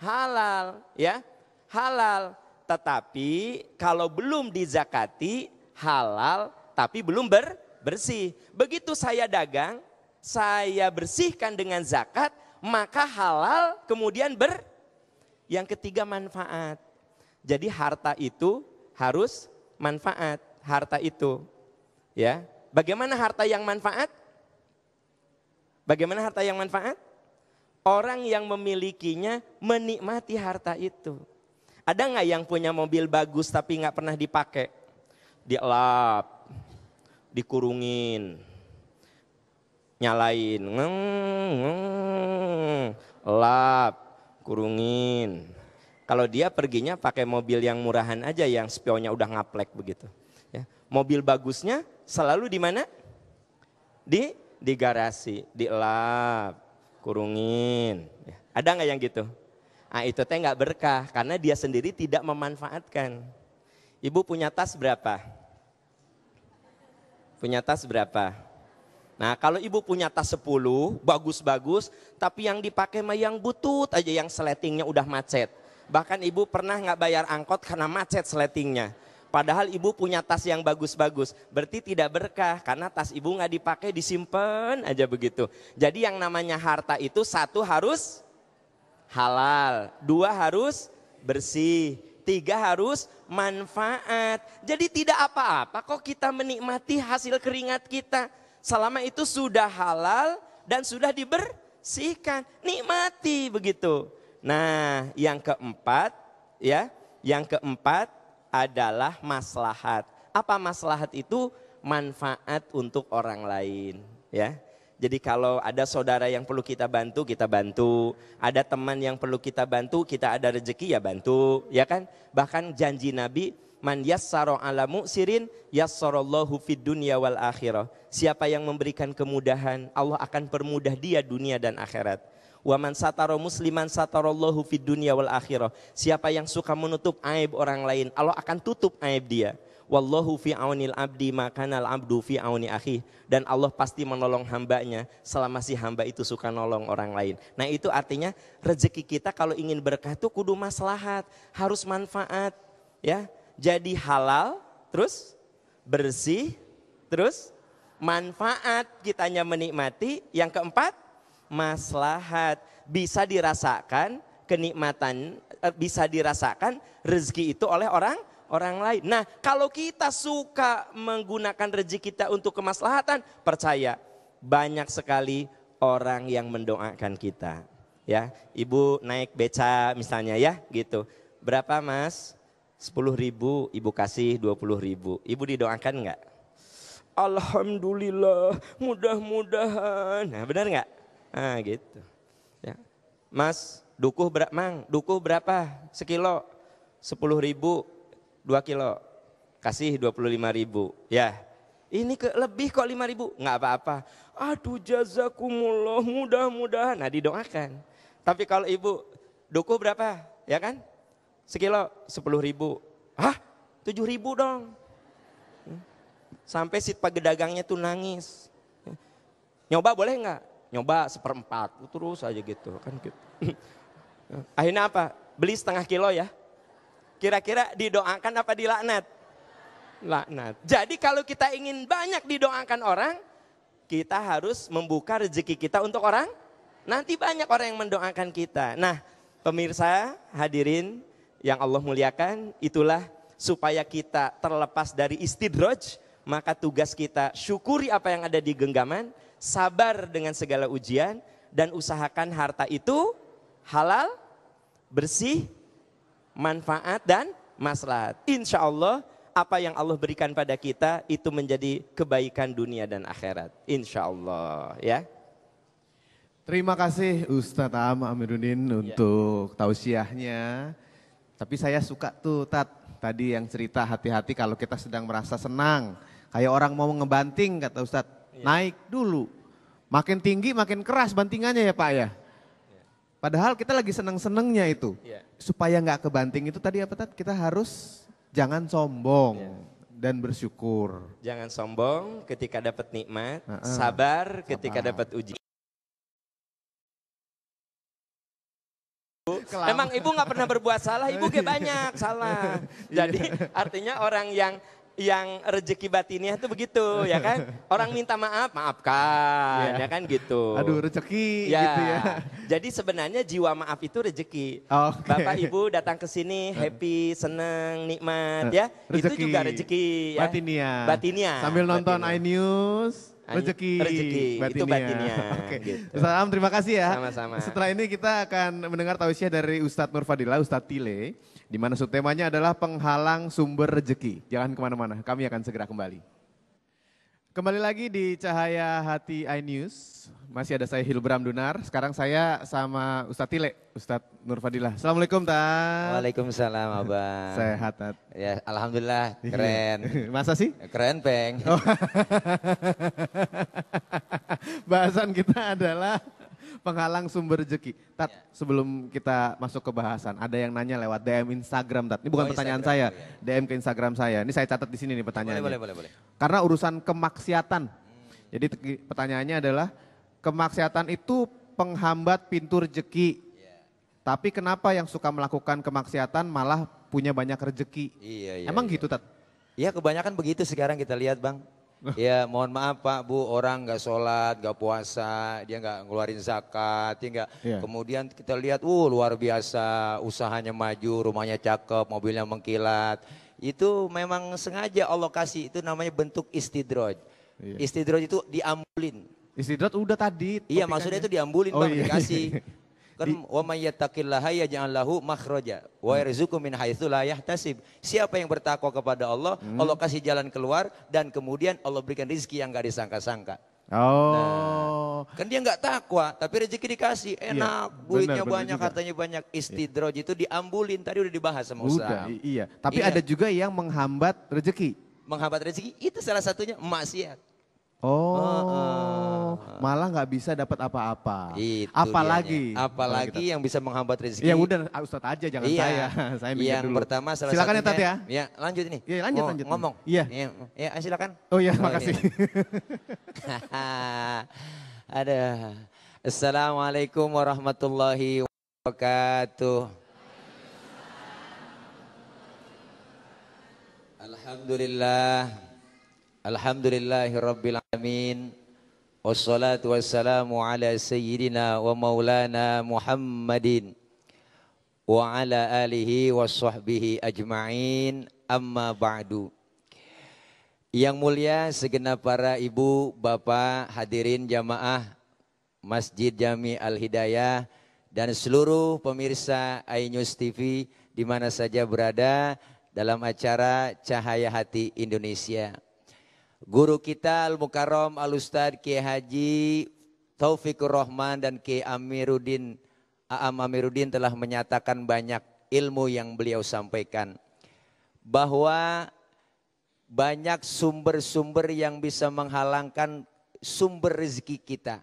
Halal, ya. Halal. Tetapi kalau belum dizakati, halal tapi belum ber bersih. Begitu saya dagang, saya bersihkan dengan zakat, maka halal kemudian ber yang ketiga manfaat. Jadi harta itu harus manfaat, harta itu. Ya. Bagaimana harta yang manfaat? Bagaimana harta yang manfaat? Orang yang memilikinya menikmati harta itu. Ada nggak yang punya mobil bagus tapi nggak pernah dipakai? Dielap, dikurungin, nyalain, elap, lap, kurungin. Kalau dia perginya pakai mobil yang murahan aja yang spionnya udah ngaplek begitu. Ya. Mobil bagusnya selalu di mana? Di di garasi, dielap, kurungin. Ya, ada nggak yang gitu? ah itu teh nggak berkah karena dia sendiri tidak memanfaatkan. Ibu punya tas berapa? Punya tas berapa? Nah kalau ibu punya tas 10, bagus-bagus, tapi yang dipakai mah yang butut aja yang seletingnya udah macet. Bahkan ibu pernah nggak bayar angkot karena macet seletingnya. Padahal ibu punya tas yang bagus-bagus. Berarti tidak berkah karena tas ibu nggak dipakai disimpan aja begitu. Jadi yang namanya harta itu satu harus halal, dua harus bersih, tiga harus manfaat. Jadi tidak apa-apa kok kita menikmati hasil keringat kita. Selama itu sudah halal dan sudah dibersihkan. Nikmati begitu. Nah, yang keempat ya, yang keempat adalah maslahat. Apa maslahat itu? Manfaat untuk orang lain, ya. Jadi kalau ada saudara yang perlu kita bantu, kita bantu. Ada teman yang perlu kita bantu, kita ada rezeki ya bantu, ya kan? Bahkan janji Nabi, man yassara ala mu'sirin yassarallahu fid dunya wal akhirah. Siapa yang memberikan kemudahan, Allah akan permudah dia dunia dan akhirat. Waman sataro musliman satarallahu fid dunia wal akhirah. Siapa yang suka menutup aib orang lain, Allah akan tutup aib dia. Wallahu fi aunil abdi makanal abdu fi auni akhi. Dan Allah pasti menolong hambanya selama si hamba itu suka nolong orang lain. Nah itu artinya rezeki kita kalau ingin berkah itu kudu maslahat. Harus manfaat. ya Jadi halal, terus bersih, terus manfaat kitanya menikmati. Yang keempat, maslahat. Bisa dirasakan kenikmatan, eh, bisa dirasakan rezeki itu oleh orang orang lain. Nah, kalau kita suka menggunakan rezeki kita untuk kemaslahatan, percaya banyak sekali orang yang mendoakan kita. Ya, ibu naik beca misalnya ya, gitu. Berapa mas? 10 ribu, ibu kasih 20 ribu. Ibu didoakan nggak? Alhamdulillah, mudah-mudahan. Nah, benar nggak? ah gitu. Ya. Mas, dukuh berapa? Mang, dukuh berapa? Sekilo. Sepuluh ribu, dua kilo. Kasih dua puluh lima ribu. Ya, ini ke lebih kok lima ribu. Nggak apa-apa. Aduh jazakumullah mudah-mudahan. Nah didoakan. Tapi kalau ibu, dukuh berapa? Ya kan? Sekilo sepuluh ribu. Hah? Tujuh ribu dong. Hmm. Sampai si pagedagangnya tuh nangis. Ya. Nyoba boleh nggak? nyoba seperempat terus aja gitu kan gitu *laughs* akhirnya apa beli setengah kilo ya kira-kira didoakan apa dilaknat laknat jadi kalau kita ingin banyak didoakan orang kita harus membuka rezeki kita untuk orang nanti banyak orang yang mendoakan kita nah pemirsa hadirin yang Allah muliakan itulah supaya kita terlepas dari istidroj maka tugas kita syukuri apa yang ada di genggaman sabar dengan segala ujian, dan usahakan harta itu halal, bersih, manfaat, dan maslahat. Insya Allah apa yang Allah berikan pada kita itu menjadi kebaikan dunia dan akhirat. Insya Allah ya. Terima kasih Ustadz Am Amiruddin ya. untuk tausiahnya. Tapi saya suka tuh Tat, tadi yang cerita hati-hati kalau kita sedang merasa senang. Kayak orang mau ngebanting kata Ustadz. Iya. naik dulu. Makin tinggi makin keras bantingannya ya Pak ya. Padahal kita lagi seneng-senengnya itu. Iya. Supaya nggak kebanting itu tadi apa tadi? Kita harus jangan sombong iya. dan bersyukur. Jangan sombong ketika dapat nikmat, sabar, ketika dapat uji. Kelam. Emang ibu nggak pernah berbuat salah, ibu gak banyak salah. *laughs* Jadi artinya orang yang yang rezeki batinnya tuh begitu ya kan *laughs* orang minta maaf maafkan yeah. ya kan gitu aduh rezeki ya. gitu ya jadi sebenarnya jiwa maaf itu rezeki okay. bapak ibu datang ke sini happy seneng nikmat eh, ya rezeki. itu juga rezeki ya. batinia batinia sambil nonton I News rezeki, batinia. itu batinia. *laughs* Oke. Okay. Gitu. Salam, terima kasih ya. Sama-sama. Setelah ini kita akan mendengar tausiah dari Ustadz Nur Fadila, Ustadz Tile di mana subtemanya adalah penghalang sumber rezeki. Jangan kemana-mana, kami akan segera kembali. Kembali lagi di Cahaya Hati iNews, masih ada saya Hilbram Dunar, sekarang saya sama Ustadz Tile, Ustadz Nur Fadilah. Assalamualaikum Tat. Waalaikumsalam *laughs* Abang. Sehat Tat. Ya Alhamdulillah, iya. keren. *laughs* Masa sih? Keren Peng. Oh. *laughs* Bahasan kita adalah penghalang sumber rezeki. Tat, yeah. sebelum kita masuk ke bahasan, ada yang nanya lewat DM Instagram, Tat. Ini bukan oh, pertanyaan Instagram, saya, iya. Ya, DM ke Instagram saya. Ini saya catat di sini nih pertanyaannya. Boleh, boleh, boleh, boleh. Karena urusan kemaksiatan. Hmm. Jadi pertanyaannya adalah, kemaksiatan itu penghambat pintu rezeki. Yeah. Tapi kenapa yang suka melakukan kemaksiatan malah punya banyak rezeki? Iya, iya, Emang iya. gitu, Tat? Ya kebanyakan begitu sekarang kita lihat, Bang *laughs* Ya mohon maaf Pak Bu, orang nggak sholat, nggak puasa, dia nggak ngeluarin zakat, dia ya nggak. Yeah. Kemudian kita lihat, uh luar biasa, usahanya maju, rumahnya cakep, mobilnya mengkilat. Itu memang sengaja Allah kasih, itu namanya bentuk istidroj. Yeah. Istidroj itu diambulin. Istidroj udah tadi. Iya maksudnya itu diambulin oh, iya. dikasih. *laughs* Kan wa may yattaqillaha yaj'al lahu makhraja wa hmm. yarzuqhu min haitsu la yahtasib. Siapa yang bertakwa kepada Allah, hmm. Allah kasih jalan keluar dan kemudian Allah berikan rizki yang gak disangka-sangka. Oh. Nah, kan dia nggak takwa, tapi rezeki dikasih, iya, enak, iya, duitnya bener, banyak, bener hartanya banyak. Istidroj itu diambulin, tadi udah dibahas sama usaha. iya. Tapi iya. ada juga yang menghambat rezeki. Menghambat rezeki itu salah satunya maksiat. Oh, uh, uh. malah nggak bisa dapat apa-apa. Apalagi, dianya. apalagi kita... Gitu. yang bisa menghambat rezeki. Ya udah, ah, Ustadz aja jangan iya. saya. *laughs* saya yang dulu. pertama salah silakan ya, satunya. ya Tat ya. Ya lanjut ini. Ya lanjut, oh, lanjut. Ngomong. Iya. Ya, ya silakan. Oh iya, oh, iya. makasih. *laughs* Ada. Assalamualaikum warahmatullahi wabarakatuh. Alhamdulillah. Alhamdulillahirrabbilalamin Wassalatu wassalamu ala sayyidina wa maulana Muhammadin Wa ala alihi wa sahbihi ajma'in amma ba'du Yang mulia segenap para ibu, bapak, hadirin jamaah Masjid Jami Al-Hidayah dan seluruh pemirsa iNews TV di mana saja berada dalam acara Cahaya Hati Indonesia. Guru kita Al-Mukarram Al-Ustad Kiai Haji Taufikur Rahman dan Kiai Amiruddin Aam Amiruddin telah menyatakan banyak ilmu yang beliau sampaikan. Bahwa banyak sumber-sumber yang bisa menghalangkan sumber rezeki kita.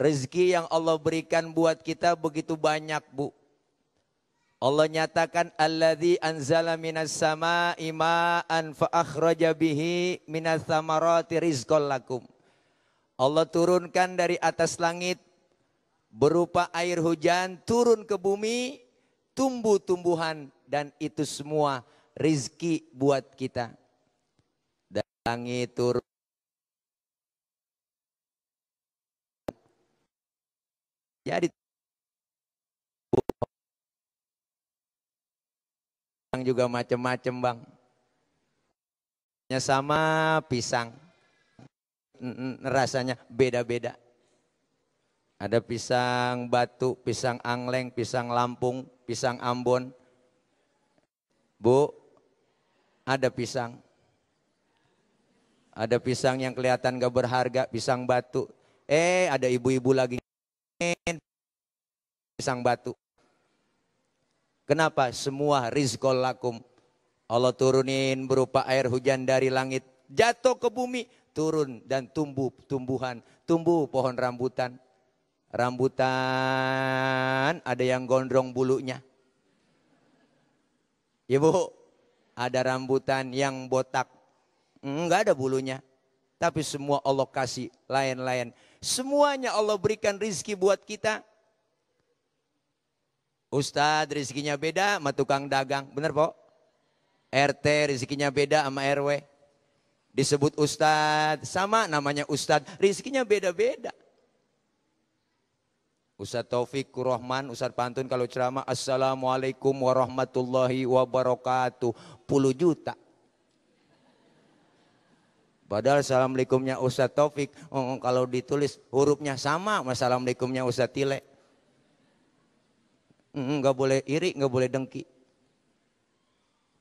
Rezeki yang Allah berikan buat kita begitu banyak bu. Allah nyatakan alladzi anzala minas sama ma'an fa akhraja bihi minas samarati rizqan lakum. Allah turunkan dari atas langit berupa air hujan turun ke bumi, tumbuh-tumbuhan dan itu semua rizki buat kita. Dari langit turun jadi ya, pisang juga macem-macem bang. Sama pisang, rasanya beda-beda. Ada pisang batu, pisang angleng, pisang Lampung, pisang Ambon. Bu, ada pisang. Ada pisang yang kelihatan gak berharga, pisang batu. Eh, ada ibu-ibu lagi pisang batu. Kenapa? Semua rizkol lakum. Allah turunin berupa air hujan dari langit. Jatuh ke bumi, turun dan tumbuh tumbuhan. Tumbuh pohon rambutan. Rambutan ada yang gondrong bulunya. Ibu, ya, ada rambutan yang botak. Enggak ada bulunya. Tapi semua Allah kasih, lain-lain. Semuanya Allah berikan rizki buat kita Ustad rezekinya beda sama tukang dagang. Bener po? RT rezekinya beda sama RW. Disebut Ustad sama namanya Ustad Rezekinya beda-beda. Ustad Taufik Kurohman, Ustad Pantun kalau ceramah Assalamualaikum warahmatullahi wabarakatuh. Puluh juta. Padahal Assalamualaikumnya Ustad Taufik, oh, oh, kalau ditulis hurufnya sama Assalamualaikumnya Ustad Tilek nggak boleh iri, nggak boleh dengki.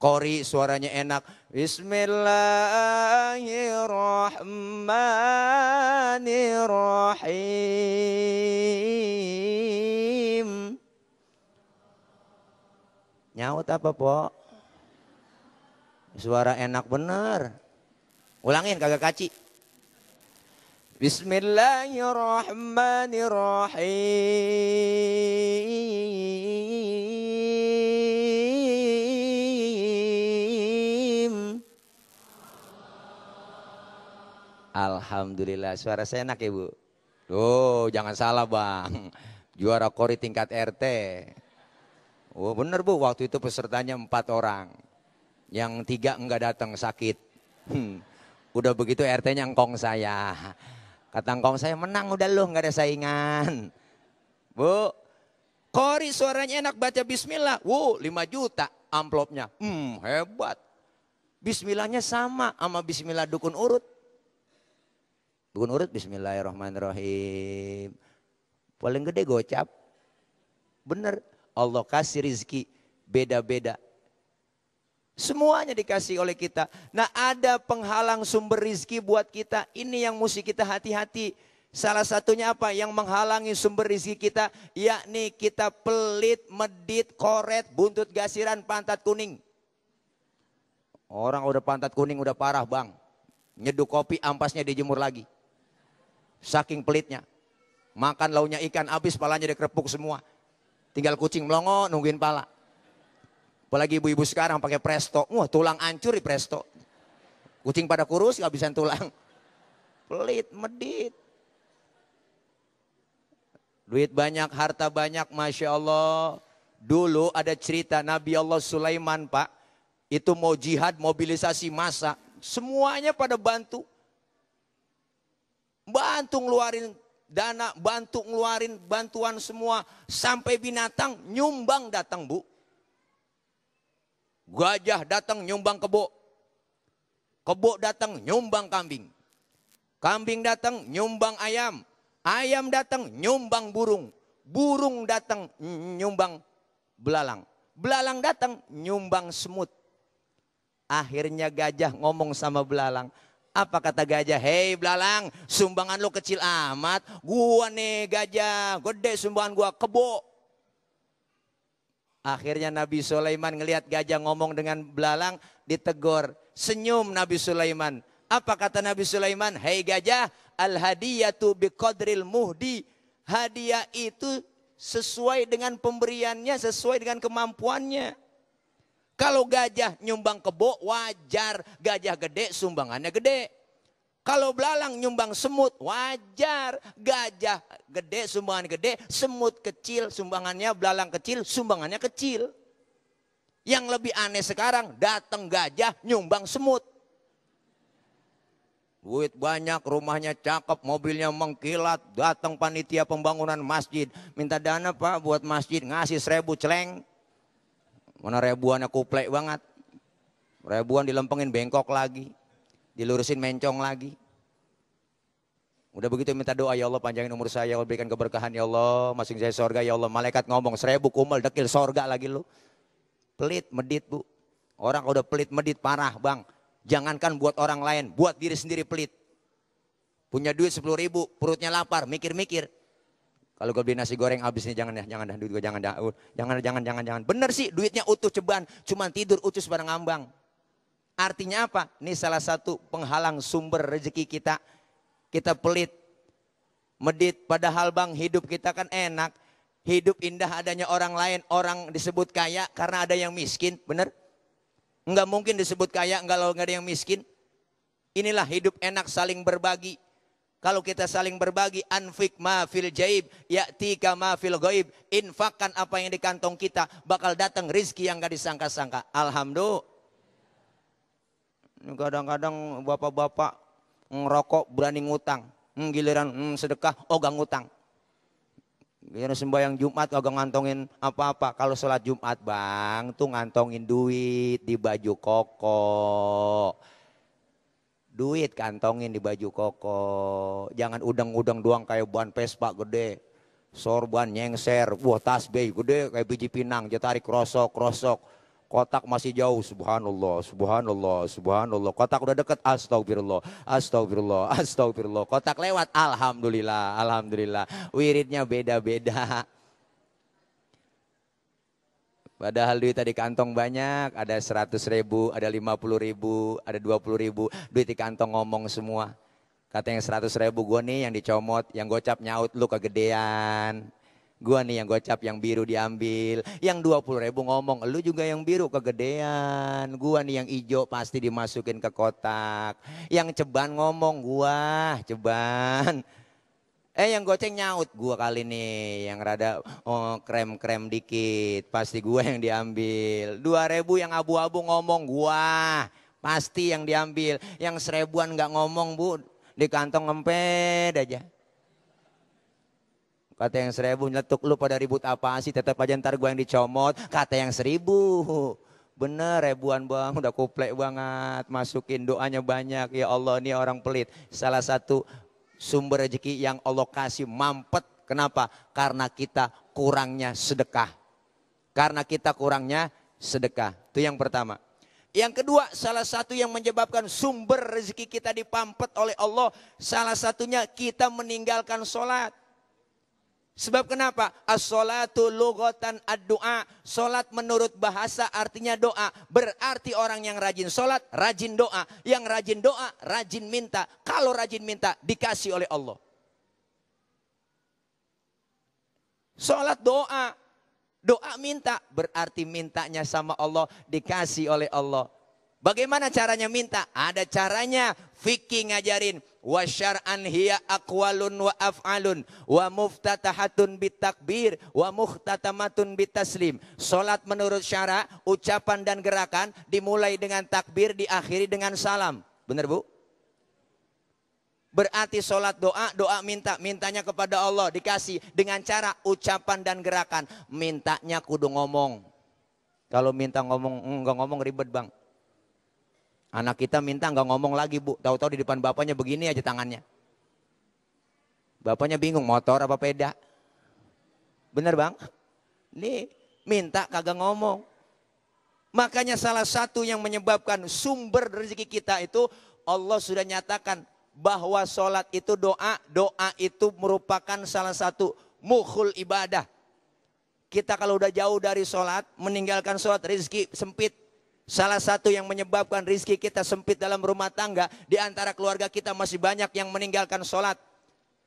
Kori suaranya enak. Bismillahirrahmanirrahim. Nyaut apa, Po? Suara enak bener. Ulangin kagak kaci. Bismillahirrahmanirrahim. Alhamdulillah suara saya enak ya bu. Oh jangan salah bang, juara kori tingkat RT. Oh bener bu, waktu itu pesertanya empat orang, yang tiga enggak datang sakit. Hmm. Udah begitu RT-nya engkong saya. Kata engkong saya menang udah lu nggak ada saingan. Bu, Kori suaranya enak baca bismillah. Wow, 5 juta amplopnya. Hmm, hebat. Bismillahnya sama sama bismillah dukun urut. Dukun urut bismillahirrahmanirrahim. Paling gede gocap. Bener, Allah kasih rizki beda-beda. Semuanya dikasih oleh kita. Nah ada penghalang sumber rizki buat kita. Ini yang mesti kita hati-hati. Salah satunya apa yang menghalangi sumber rizki kita? Yakni kita pelit, medit, koret, buntut gasiran, pantat kuning. Orang udah pantat kuning udah parah bang. Nyeduh kopi ampasnya dijemur lagi. Saking pelitnya. Makan launya ikan habis palanya dikerepuk semua. Tinggal kucing melongo nungguin pala. Apalagi ibu-ibu sekarang pakai presto. Wah tulang hancur di presto. Kucing pada kurus gak bisa tulang. Pelit, medit. Duit banyak, harta banyak, Masya Allah. Dulu ada cerita Nabi Allah Sulaiman Pak. Itu mau jihad, mobilisasi masa, Semuanya pada bantu. Bantu ngeluarin dana, bantu ngeluarin bantuan semua. Sampai binatang nyumbang datang bu. Gajah datang nyumbang kebo. Kebo datang nyumbang kambing. Kambing datang nyumbang ayam. Ayam datang nyumbang burung. Burung datang nyumbang belalang. Belalang datang nyumbang semut. Akhirnya gajah ngomong sama belalang. Apa kata gajah? Hei belalang, sumbangan lo kecil amat. Gua nih gajah, gede sumbangan gua kebo. Akhirnya Nabi Sulaiman ngelihat gajah ngomong dengan belalang, ditegor. Senyum Nabi Sulaiman. Apa kata Nabi Sulaiman? Hei gajah, al hadiyatu biqadril muhdi. Hadiah itu sesuai dengan pemberiannya, sesuai dengan kemampuannya. Kalau gajah nyumbang kebo wajar, gajah gede sumbangannya gede. Kalau belalang nyumbang semut, wajar. Gajah gede, sumbangan gede. Semut kecil, sumbangannya belalang kecil, sumbangannya kecil. Yang lebih aneh sekarang, datang gajah nyumbang semut. Duit banyak, rumahnya cakep, mobilnya mengkilat. Datang panitia pembangunan masjid. Minta dana pak buat masjid, ngasih seribu celeng. Mana ribuannya kuplek banget. Ribuan dilempengin bengkok lagi dilurusin mencong lagi. Udah begitu minta doa, ya Allah panjangin umur saya, ya Allah berikan keberkahan, ya Allah masing saya sorga, ya Allah. Malaikat ngomong, seribu kumel, dekil sorga lagi lu. Pelit, medit bu. Orang udah pelit, medit, parah bang. Jangankan buat orang lain, buat diri sendiri pelit. Punya duit sepuluh ribu, perutnya lapar, mikir-mikir. Kalau gue beli nasi goreng habis ini jangan ya, jangan dah duit gue jangan dah. Jangan jangan jangan jangan. Bener sih duitnya utuh ceban, cuma tidur utuh sebarang ambang Artinya apa? Ini salah satu penghalang sumber rezeki kita. Kita pelit, medit. Padahal bang hidup kita kan enak. Hidup indah adanya orang lain. Orang disebut kaya karena ada yang miskin. Benar? Enggak mungkin disebut kaya kalau enggak ada yang miskin. Inilah hidup enak saling berbagi. Kalau kita saling berbagi, anfik ma fil jaib, tika ma fil goib. Infakkan apa yang di kantong kita, bakal datang rizki yang gak disangka-sangka. Alhamdulillah. Kadang-kadang bapak-bapak ngerokok berani ngutang. Hmm, giliran hmm, sedekah, ogang oh, ngutang. Giliran sembahyang Jumat ogang ngantongin apa-apa. Kalau sholat Jumat bang, tuh ngantongin duit di baju koko. Duit kantongin di baju koko. Jangan udang-udang doang kayak buan pespa gede. Sorban nyengser, buah tasbih gede kayak biji pinang. Jatari krosok, krosok Kotak masih jauh, subhanallah, subhanallah, subhanallah. Kotak udah deket, astagfirullah, astagfirullah, *laughs* astagfirullah. Kotak lewat, alhamdulillah, alhamdulillah. Wiridnya beda-beda. *laughs* Padahal duit tadi kantong banyak, ada 100 ribu, ada 50 ribu, ada 20 ribu. Duit di kantong ngomong semua. Kata yang 100 ribu gue nih yang dicomot, yang gocap nyaut lu kegedean. Gua nih yang gocap yang biru diambil. Yang 20 ribu ngomong, lu juga yang biru kegedean. Gua nih yang ijo pasti dimasukin ke kotak. Yang ceban ngomong, gua ceban. Eh yang goceng nyaut gua kali nih. Yang rada oh, krem-krem dikit. Pasti gua yang diambil. Dua ribu yang abu-abu ngomong, gua. Pasti yang diambil. Yang seribuan gak ngomong bu. Di kantong ngempet aja. Kata yang seribu nyetuk lu pada ribut apa sih tetap aja ntar gue yang dicomot. Kata yang seribu. Bener ribuan bang udah kuplek banget. Masukin doanya banyak. Ya Allah ini orang pelit. Salah satu sumber rezeki yang Allah kasih mampet. Kenapa? Karena kita kurangnya sedekah. Karena kita kurangnya sedekah. Itu yang pertama. Yang kedua, salah satu yang menyebabkan sumber rezeki kita dipampet oleh Allah, salah satunya kita meninggalkan sholat. Sebab kenapa? As-salatu lugatan ad Salat menurut bahasa artinya doa. Berarti orang yang rajin salat, rajin doa. Yang rajin doa, rajin minta. Kalau rajin minta, dikasih oleh Allah. Salat doa. Doa minta, berarti mintanya sama Allah, dikasih oleh Allah. Bagaimana caranya minta? Ada caranya, fikih ngajarin wa syar'an hiya aqwalun wa af'alun wa muftatahatun bitakbir wa muhtatamatun bitaslim. Salat menurut syara, ucapan dan gerakan dimulai dengan takbir, diakhiri dengan salam. Benar, Bu? Berarti sholat doa, doa minta, mintanya kepada Allah dikasih dengan cara ucapan dan gerakan. Mintanya kudu ngomong. Kalau minta ngomong, enggak mm, ngomong ribet bang. Anak kita minta nggak ngomong lagi bu, tahu-tahu di depan bapaknya begini aja tangannya. Bapaknya bingung motor apa peda. Bener bang? Nih minta kagak ngomong. Makanya salah satu yang menyebabkan sumber rezeki kita itu Allah sudah nyatakan bahwa sholat itu doa, doa itu merupakan salah satu mukhul ibadah. Kita kalau udah jauh dari sholat, meninggalkan sholat, rezeki sempit. Salah satu yang menyebabkan rizki kita sempit dalam rumah tangga, di antara keluarga kita masih banyak yang meninggalkan sholat.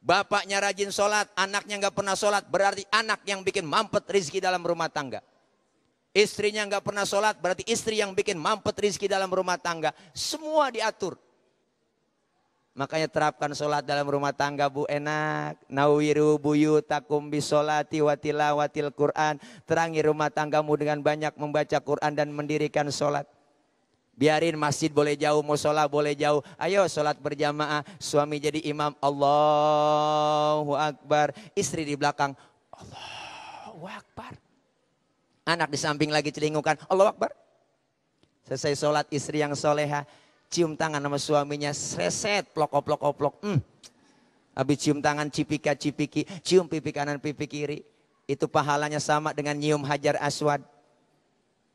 Bapaknya rajin sholat, anaknya nggak pernah sholat, berarti anak yang bikin mampet rizki dalam rumah tangga. Istrinya nggak pernah sholat, berarti istri yang bikin mampet rizki dalam rumah tangga. Semua diatur. Makanya terapkan sholat dalam rumah tangga bu enak. Nawiru buyu takum bisolati watil Quran. Terangi rumah tanggamu dengan banyak membaca Quran dan mendirikan sholat. Biarin masjid boleh jauh, musola boleh jauh. Ayo sholat berjamaah. Suami jadi imam. Allahu Akbar. Istri di belakang. Allahu Akbar. Anak di samping lagi celingukan. Allahu Akbar. Selesai sholat istri yang soleha cium tangan sama suaminya, sreset, plok, plok, plok. Hmm. Habis cium tangan, cipika, cipiki, cium pipi kanan, pipi kiri. Itu pahalanya sama dengan nyium hajar aswad.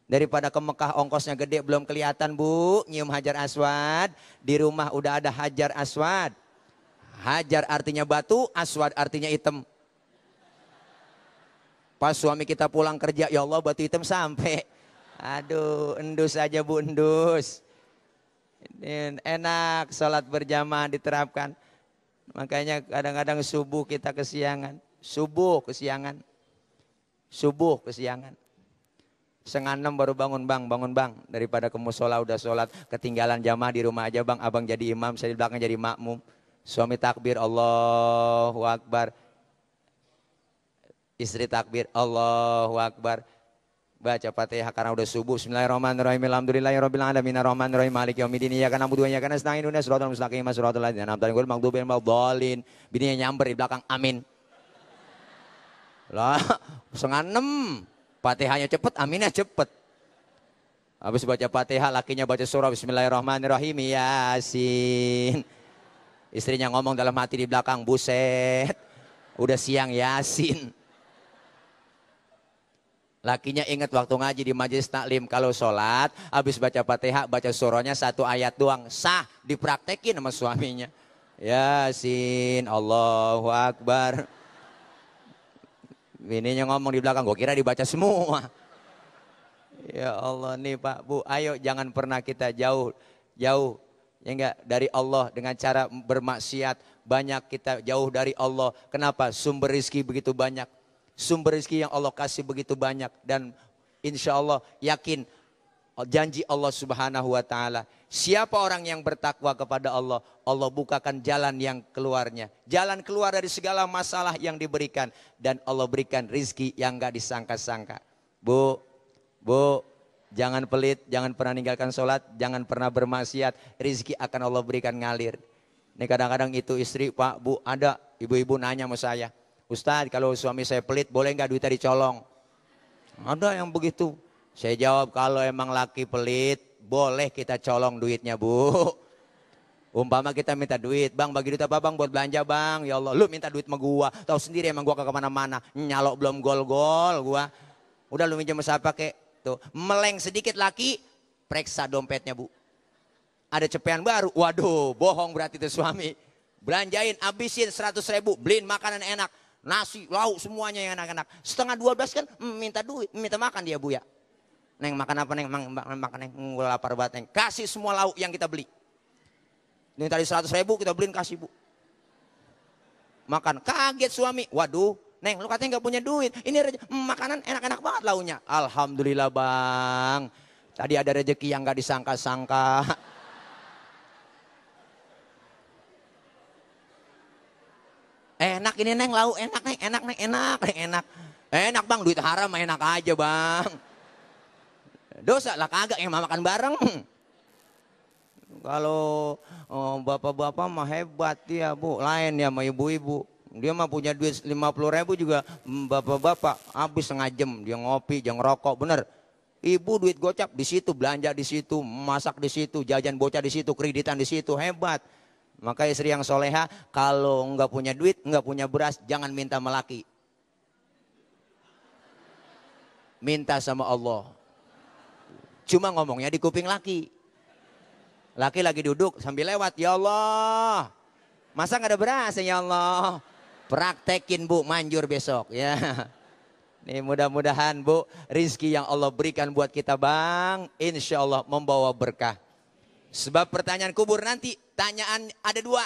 Daripada ke Mekah ongkosnya gede belum kelihatan bu, nyium hajar aswad. Di rumah udah ada hajar aswad. Hajar artinya batu, aswad artinya hitam. Pas suami kita pulang kerja, ya Allah batu hitam sampai. Aduh, endus aja bu, endus. Enak salat berjamaah diterapkan. Makanya kadang-kadang subuh kita kesiangan. Subuh kesiangan. Subuh kesiangan. Setengah enam baru bangun bang, bangun bang. Daripada ke musola udah sholat, ketinggalan jamaah di rumah aja bang. Abang jadi imam, saya di belakang jadi makmum. Suami takbir, Allahu Akbar. Istri takbir, Allahu Akbar baca Fatihah karena udah subuh. Bismillahirrahmanirrahim. Alhamdulillahirabbil ya alamin arrahmanirrahim maliki yaumiddin. Iyyaka na'budu wa iyyaka nasta'in. Ihdinas siratal mustaqim. Siratal ladzina an'amta 'alaihim ghairil maghdubi 'alaihim Bininya nyamber di belakang. Amin. Lah, setengah enam. Fatihahnya cepet, aminnya cepet. Habis baca Fatihah, lakinya baca surah Bismillahirrahmanirrahim. Yasin. Istrinya ngomong dalam hati di belakang, buset. Udah siang Yasin. Lakinya ingat waktu ngaji di majelis taklim kalau sholat, habis baca fatihah, baca surahnya satu ayat doang, sah dipraktekin sama suaminya. ya sin Allahu Akbar. Bininya ngomong di belakang, gue kira dibaca semua. Ya Allah nih Pak Bu, ayo jangan pernah kita jauh, jauh ya enggak dari Allah dengan cara bermaksiat banyak kita jauh dari Allah. Kenapa? Sumber rizki begitu banyak sumber rezeki yang Allah kasih begitu banyak dan insya Allah yakin janji Allah Subhanahu wa taala. Siapa orang yang bertakwa kepada Allah, Allah bukakan jalan yang keluarnya. Jalan keluar dari segala masalah yang diberikan dan Allah berikan rizki yang gak disangka-sangka. Bu, Bu, jangan pelit, jangan pernah ninggalkan sholat, jangan pernah bermaksiat. Rizki akan Allah berikan ngalir. Ini kadang-kadang itu istri, Pak, Bu, ada ibu-ibu nanya sama saya. Ustadz kalau suami saya pelit boleh nggak duitnya dicolong? Ada yang begitu. Saya jawab kalau emang laki pelit boleh kita colong duitnya bu. Umpama kita minta duit, bang bagi duit apa bang buat belanja bang? Ya Allah, lu minta duit sama gua, tahu sendiri emang gua ke kemana-mana, nyalok belum gol-gol gua. Udah lu minjem siapa kek? Tuh, meleng sedikit laki, periksa dompetnya bu. Ada cepean baru, waduh bohong berarti itu suami. Belanjain, abisin 100 ribu, beliin makanan enak nasi, lauk semuanya yang anak-anak. Setengah dua belas kan mm, minta duit, minta makan dia bu ya. Neng makan apa neng, makan neng, gue lapar banget neng. Kasih semua lauk yang kita beli. Ini tadi seratus ribu kita beliin kasih bu. Makan, kaget suami, waduh Neng, lu katanya nggak punya duit. Ini mm, makanan enak-enak banget lauknya, Alhamdulillah bang. Tadi ada rezeki yang gak disangka-sangka. *laughs* enak ini neng lau enak neng enak neng enak neng enak enak bang duit haram enak aja bang dosa lah kagak yang makan bareng kalau oh, bapak-bapak mah hebat ya bu lain ya sama ibu-ibu dia mah punya duit 50 ribu juga hmm, bapak-bapak habis setengah jam dia ngopi dia ngerokok bener Ibu duit gocap di situ, belanja di situ, masak di situ, jajan bocah di situ, kreditan di situ, hebat. Maka istri yang soleha kalau nggak punya duit, nggak punya beras, jangan minta melaki. Minta sama Allah. Cuma ngomongnya di kuping laki. Laki lagi duduk sambil lewat, ya Allah. Masa nggak ada beras ya Allah. Praktekin bu, manjur besok ya. Nih mudah-mudahan Bu, rizki yang Allah berikan buat kita Bang, insya Allah membawa berkah. Sebab pertanyaan kubur nanti, tanyaan ada dua.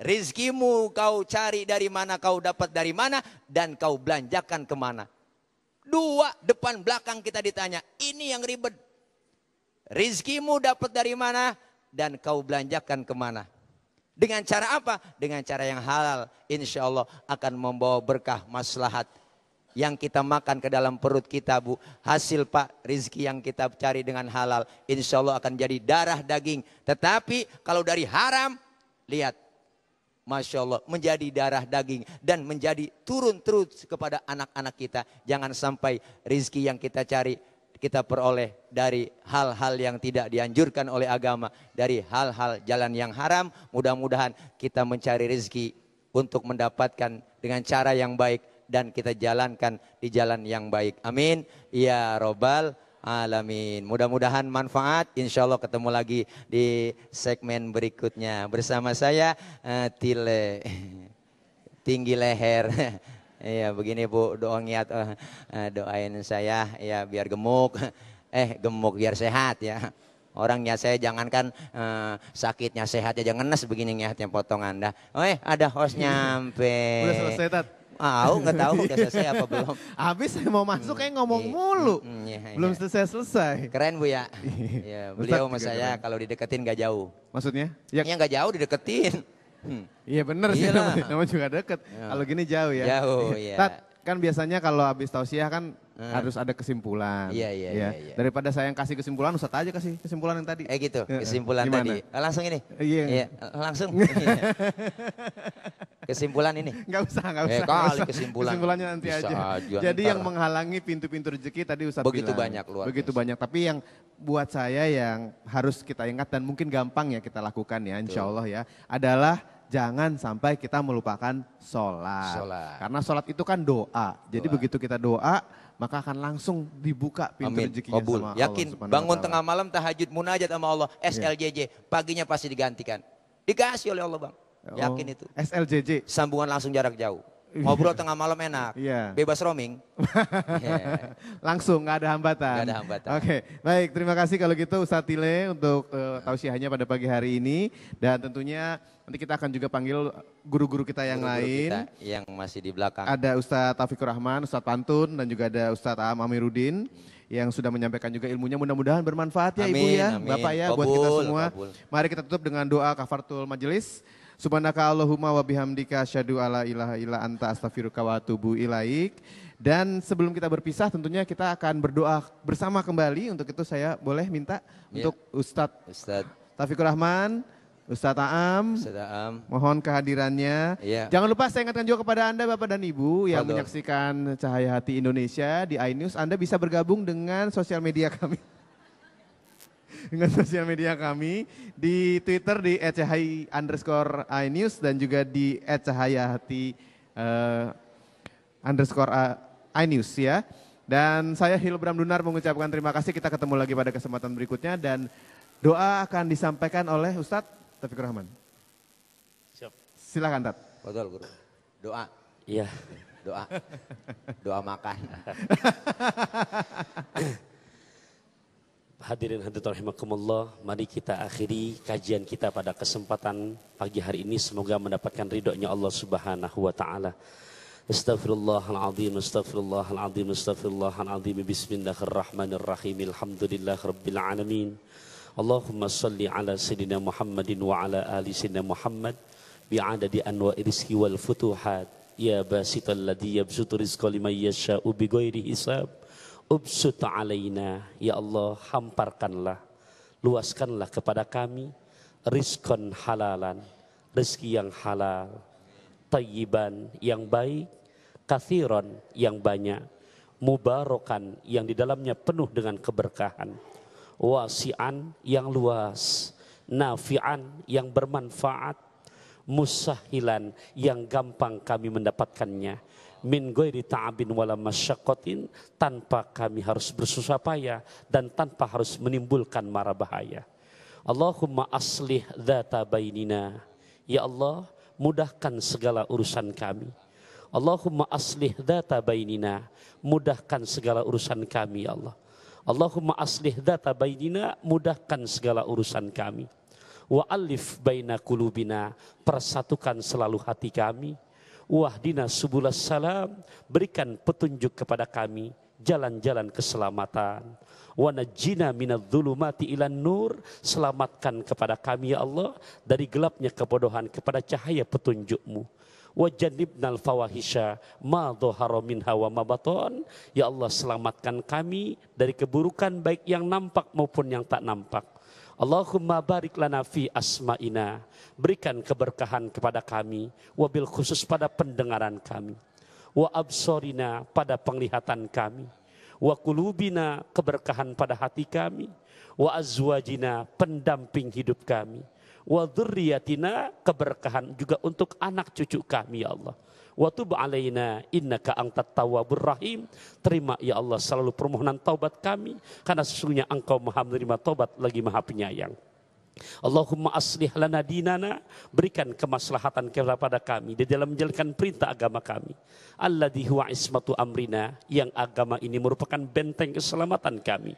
Rizkimu kau cari dari mana, kau dapat dari mana, dan kau belanjakan kemana. Dua, depan belakang kita ditanya. Ini yang ribet. Rizkimu dapat dari mana, dan kau belanjakan kemana. Dengan cara apa? Dengan cara yang halal. Insya Allah akan membawa berkah maslahat yang kita makan ke dalam perut kita Bu. Hasil Pak rizki yang kita cari dengan halal insya Allah akan jadi darah daging. Tetapi kalau dari haram lihat Masya Allah menjadi darah daging dan menjadi turun terus kepada anak-anak kita. Jangan sampai rizki yang kita cari kita peroleh dari hal-hal yang tidak dianjurkan oleh agama, dari hal-hal jalan yang haram. Mudah-mudahan kita mencari rizki untuk mendapatkan dengan cara yang baik dan kita jalankan di jalan yang baik. Amin. Ya Robbal Alamin. Mudah-mudahan manfaat. Insya Allah ketemu lagi di segmen berikutnya. Bersama saya uh, Tile. *laughs* Tinggi leher. *laughs* Iya begini Bu, doa niat uh, doain saya ya biar gemuk. *laughs* Eh gemuk biar sehat ya. Orangnya saya jangankan uh, sakitnya sehat ya jangan nes begini niatnya potongan dah. Oh eh ada host nyampe. Udah selesai tat. Aku nggak tahu udah selesai apa belum. *laughs* Habis saya mau masuk kayak ngomong iya, mulu. Mm, mm, iya, iya. belum selesai-selesai. Keren Bu ya. *laughs* ya beliau sama saya kalau dideketin gak jauh. Maksudnya? Ya, ya jauh dideketin. Hmm. Iya bener sih namanya, juga deket. Kalau gini jauh ya. Jauh *laughs* ya. kan biasanya kalau habis tausiah kan hmm. harus ada kesimpulan. Iya, iya, ya. iya, iya. Daripada saya yang kasih kesimpulan, Ustaz aja kasih kesimpulan yang tadi. Eh gitu, eh, kesimpulan Gimana? tadi. Eh, langsung ini. Iya. Yeah. langsung. *laughs* kesimpulan ini. Enggak usah, enggak usah. Eh, kali kesimpulan. Kesimpulannya nanti aja. aja. Jadi yang menghalangi pintu-pintu rezeki tadi Ustaz Begitu bilang. banyak luar Begitu biasa. banyak, tapi yang buat saya yang harus kita ingat dan mungkin gampang ya kita lakukan ya insya Allah ya adalah jangan sampai kita melupakan sholat. sholat. Karena sholat itu kan doa. Jadi begitu kita doa maka akan langsung dibuka pintu Amin. rezekinya Kabul. sama Yakin, Allah bangun tengah malam tahajud munajat sama Allah, iya. SLJJ, yeah. paginya pasti digantikan. Dikasih oleh Allah, Bang. Ya Yakin oh, itu. SLJJ. Sambungan langsung jarak jauh. Ngobrol tengah malam enak. Iya. Bebas roaming. *laughs* yeah. Langsung nggak ada hambatan. Gak ada hambatan. Oke, okay. baik terima kasih kalau gitu Ustaz Tile untuk uh, tausiahnya pada pagi hari ini dan tentunya nanti kita akan juga panggil guru-guru kita yang guru -guru lain. Kita yang masih di belakang. Ada Ustaz Taufikur Rahman, Ustaz Pantun dan juga ada Ustaz Am Amiruddin yang sudah menyampaikan juga ilmunya mudah-mudahan bermanfaat ya amin, Ibu ya, amin. Bapak ya kabul, buat kita semua. Kabul. Mari kita tutup dengan doa kafartul majelis. Subhanaka Allahumma wa bihamdika asyhadu alla ilaha illa anta astaghfiruka wa atubu ilaik. Dan sebelum kita berpisah tentunya kita akan berdoa bersama kembali. Untuk itu saya boleh minta ya. untuk Ustadz Ustadz Taufikur Rahman Ustadz Aam, Ustadz Aam, mohon kehadirannya. Ya. Jangan lupa saya ingatkan juga kepada Anda Bapak dan Ibu yang Halo. menyaksikan Cahaya Hati Indonesia di iNews. Anda bisa bergabung dengan sosial media kami dengan sosial media kami di Twitter di @cahai underscore inews dan juga di @cahayahati uh, underscore inews ya. Dan saya Hilbram Dunar mengucapkan terima kasih. Kita ketemu lagi pada kesempatan berikutnya dan doa akan disampaikan oleh Ustadz Taufik Rahman. Siap. Silakan Tat. Betul Guru. Doa. Iya. Doa. Doa makan. *laughs* Hadirin hadirat rahimakumullah, mari kita akhiri kajian kita pada kesempatan pagi hari ini semoga mendapatkan ridhonya Allah Subhanahu wa taala. Astaghfirullahaladzim, astaghfirullahaladzim, astaghfirullahaladzim, bismillahirrahmanirrahim, alhamdulillahirrabbilalamin. Allahumma salli ala Sayyidina Muhammadin wa ala ali Sayyidina Muhammad bi'adadi anwa'i rizki wal futuhat. Ya basital ladhi yabsutu rizqa liman yasha'u bi hisab. Ubsut alaina, ya Allah hamparkanlah, luaskanlah kepada kami rizkon halalan, rezeki yang halal, tayyiban yang baik, kathiron yang banyak, mubarokan yang di dalamnya penuh dengan keberkahan, wasian yang luas, nafian yang bermanfaat, musahilan yang gampang kami mendapatkannya, min ghairi ta'abin wala masyakotin tanpa kami harus bersusah payah dan tanpa harus menimbulkan mara bahaya. Allahumma aslih dhata bainina. Ya Allah, mudahkan segala urusan kami. Allahumma aslih dhata bainina. Mudahkan segala urusan kami, ya Allah. Allahumma aslih dhata bainina, mudahkan segala urusan kami. Wa alif baina kulubina, persatukan selalu hati kami Wahdina subulas salam, berikan petunjuk kepada kami jalan-jalan keselamatan. Wanajina minadzulumati ilan nur, selamatkan kepada kami ya Allah dari gelapnya kebodohan kepada cahaya petunjukmu. Wajanibnal fawahisha ma doharo minha wa Ya Allah selamatkan kami dari keburukan baik yang nampak maupun yang tak nampak Allahumma barik lana fi asma'ina. Berikan keberkahan kepada kami, wabil khusus pada pendengaran kami. Wa absorina pada penglihatan kami. Wa kulubina keberkahan pada hati kami. Wa azwajina pendamping hidup kami. Wa dhurriyatina keberkahan juga untuk anak cucu kami ya Allah Wa tub alaina innaka antat tawwabur rahim. Terima ya Allah selalu permohonan taubat kami karena sesungguhnya Engkau Maha menerima taubat lagi Maha penyayang. Allahumma aslih lana dinana, berikan kemaslahatan kepada kami di dalam menjalankan perintah agama kami. Allah huwa ismatu amrina, yang agama ini merupakan benteng keselamatan kami.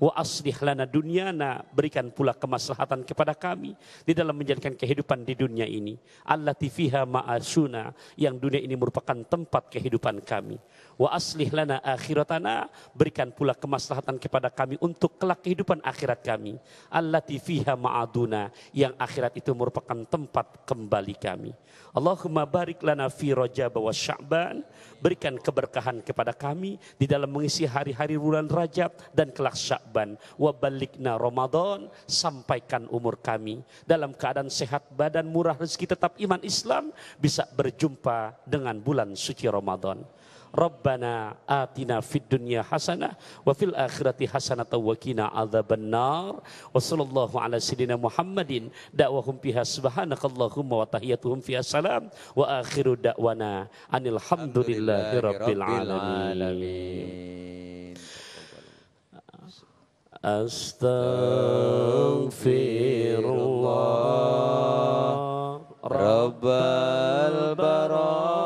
Wa aslih lana dunyana, berikan pula kemaslahatan kepada kami di dalam menjalankan kehidupan di dunia ini. Allah fiha ma'asuna, yang dunia ini merupakan tempat kehidupan kami. Wa aslih lana akhiratana. Berikan pula kemaslahatan kepada kami untuk kelak kehidupan akhirat kami. Allati fiha ma'aduna. Yang akhirat itu merupakan tempat kembali kami. Allahumma barik lana fi rojab wa sya'ban. Berikan keberkahan kepada kami di dalam mengisi hari-hari bulan Rajab dan kelak Sya'ban. Wa balikna Ramadan. Sampaikan umur kami dalam keadaan sehat badan murah rezeki tetap iman Islam bisa berjumpa dengan bulan suci Ramadan. Rabbana atina fid dunya hasanah wa fil akhirati hasanata wa qina adzabannar. Wa sallallahu ala sayidina Muhammadin da'wahum biha subhanakallahumma wa tahiyyatuhum fiha salam wa akhiru da'wana anil rabbil alamin. Astaghfirullah Rabbal Barak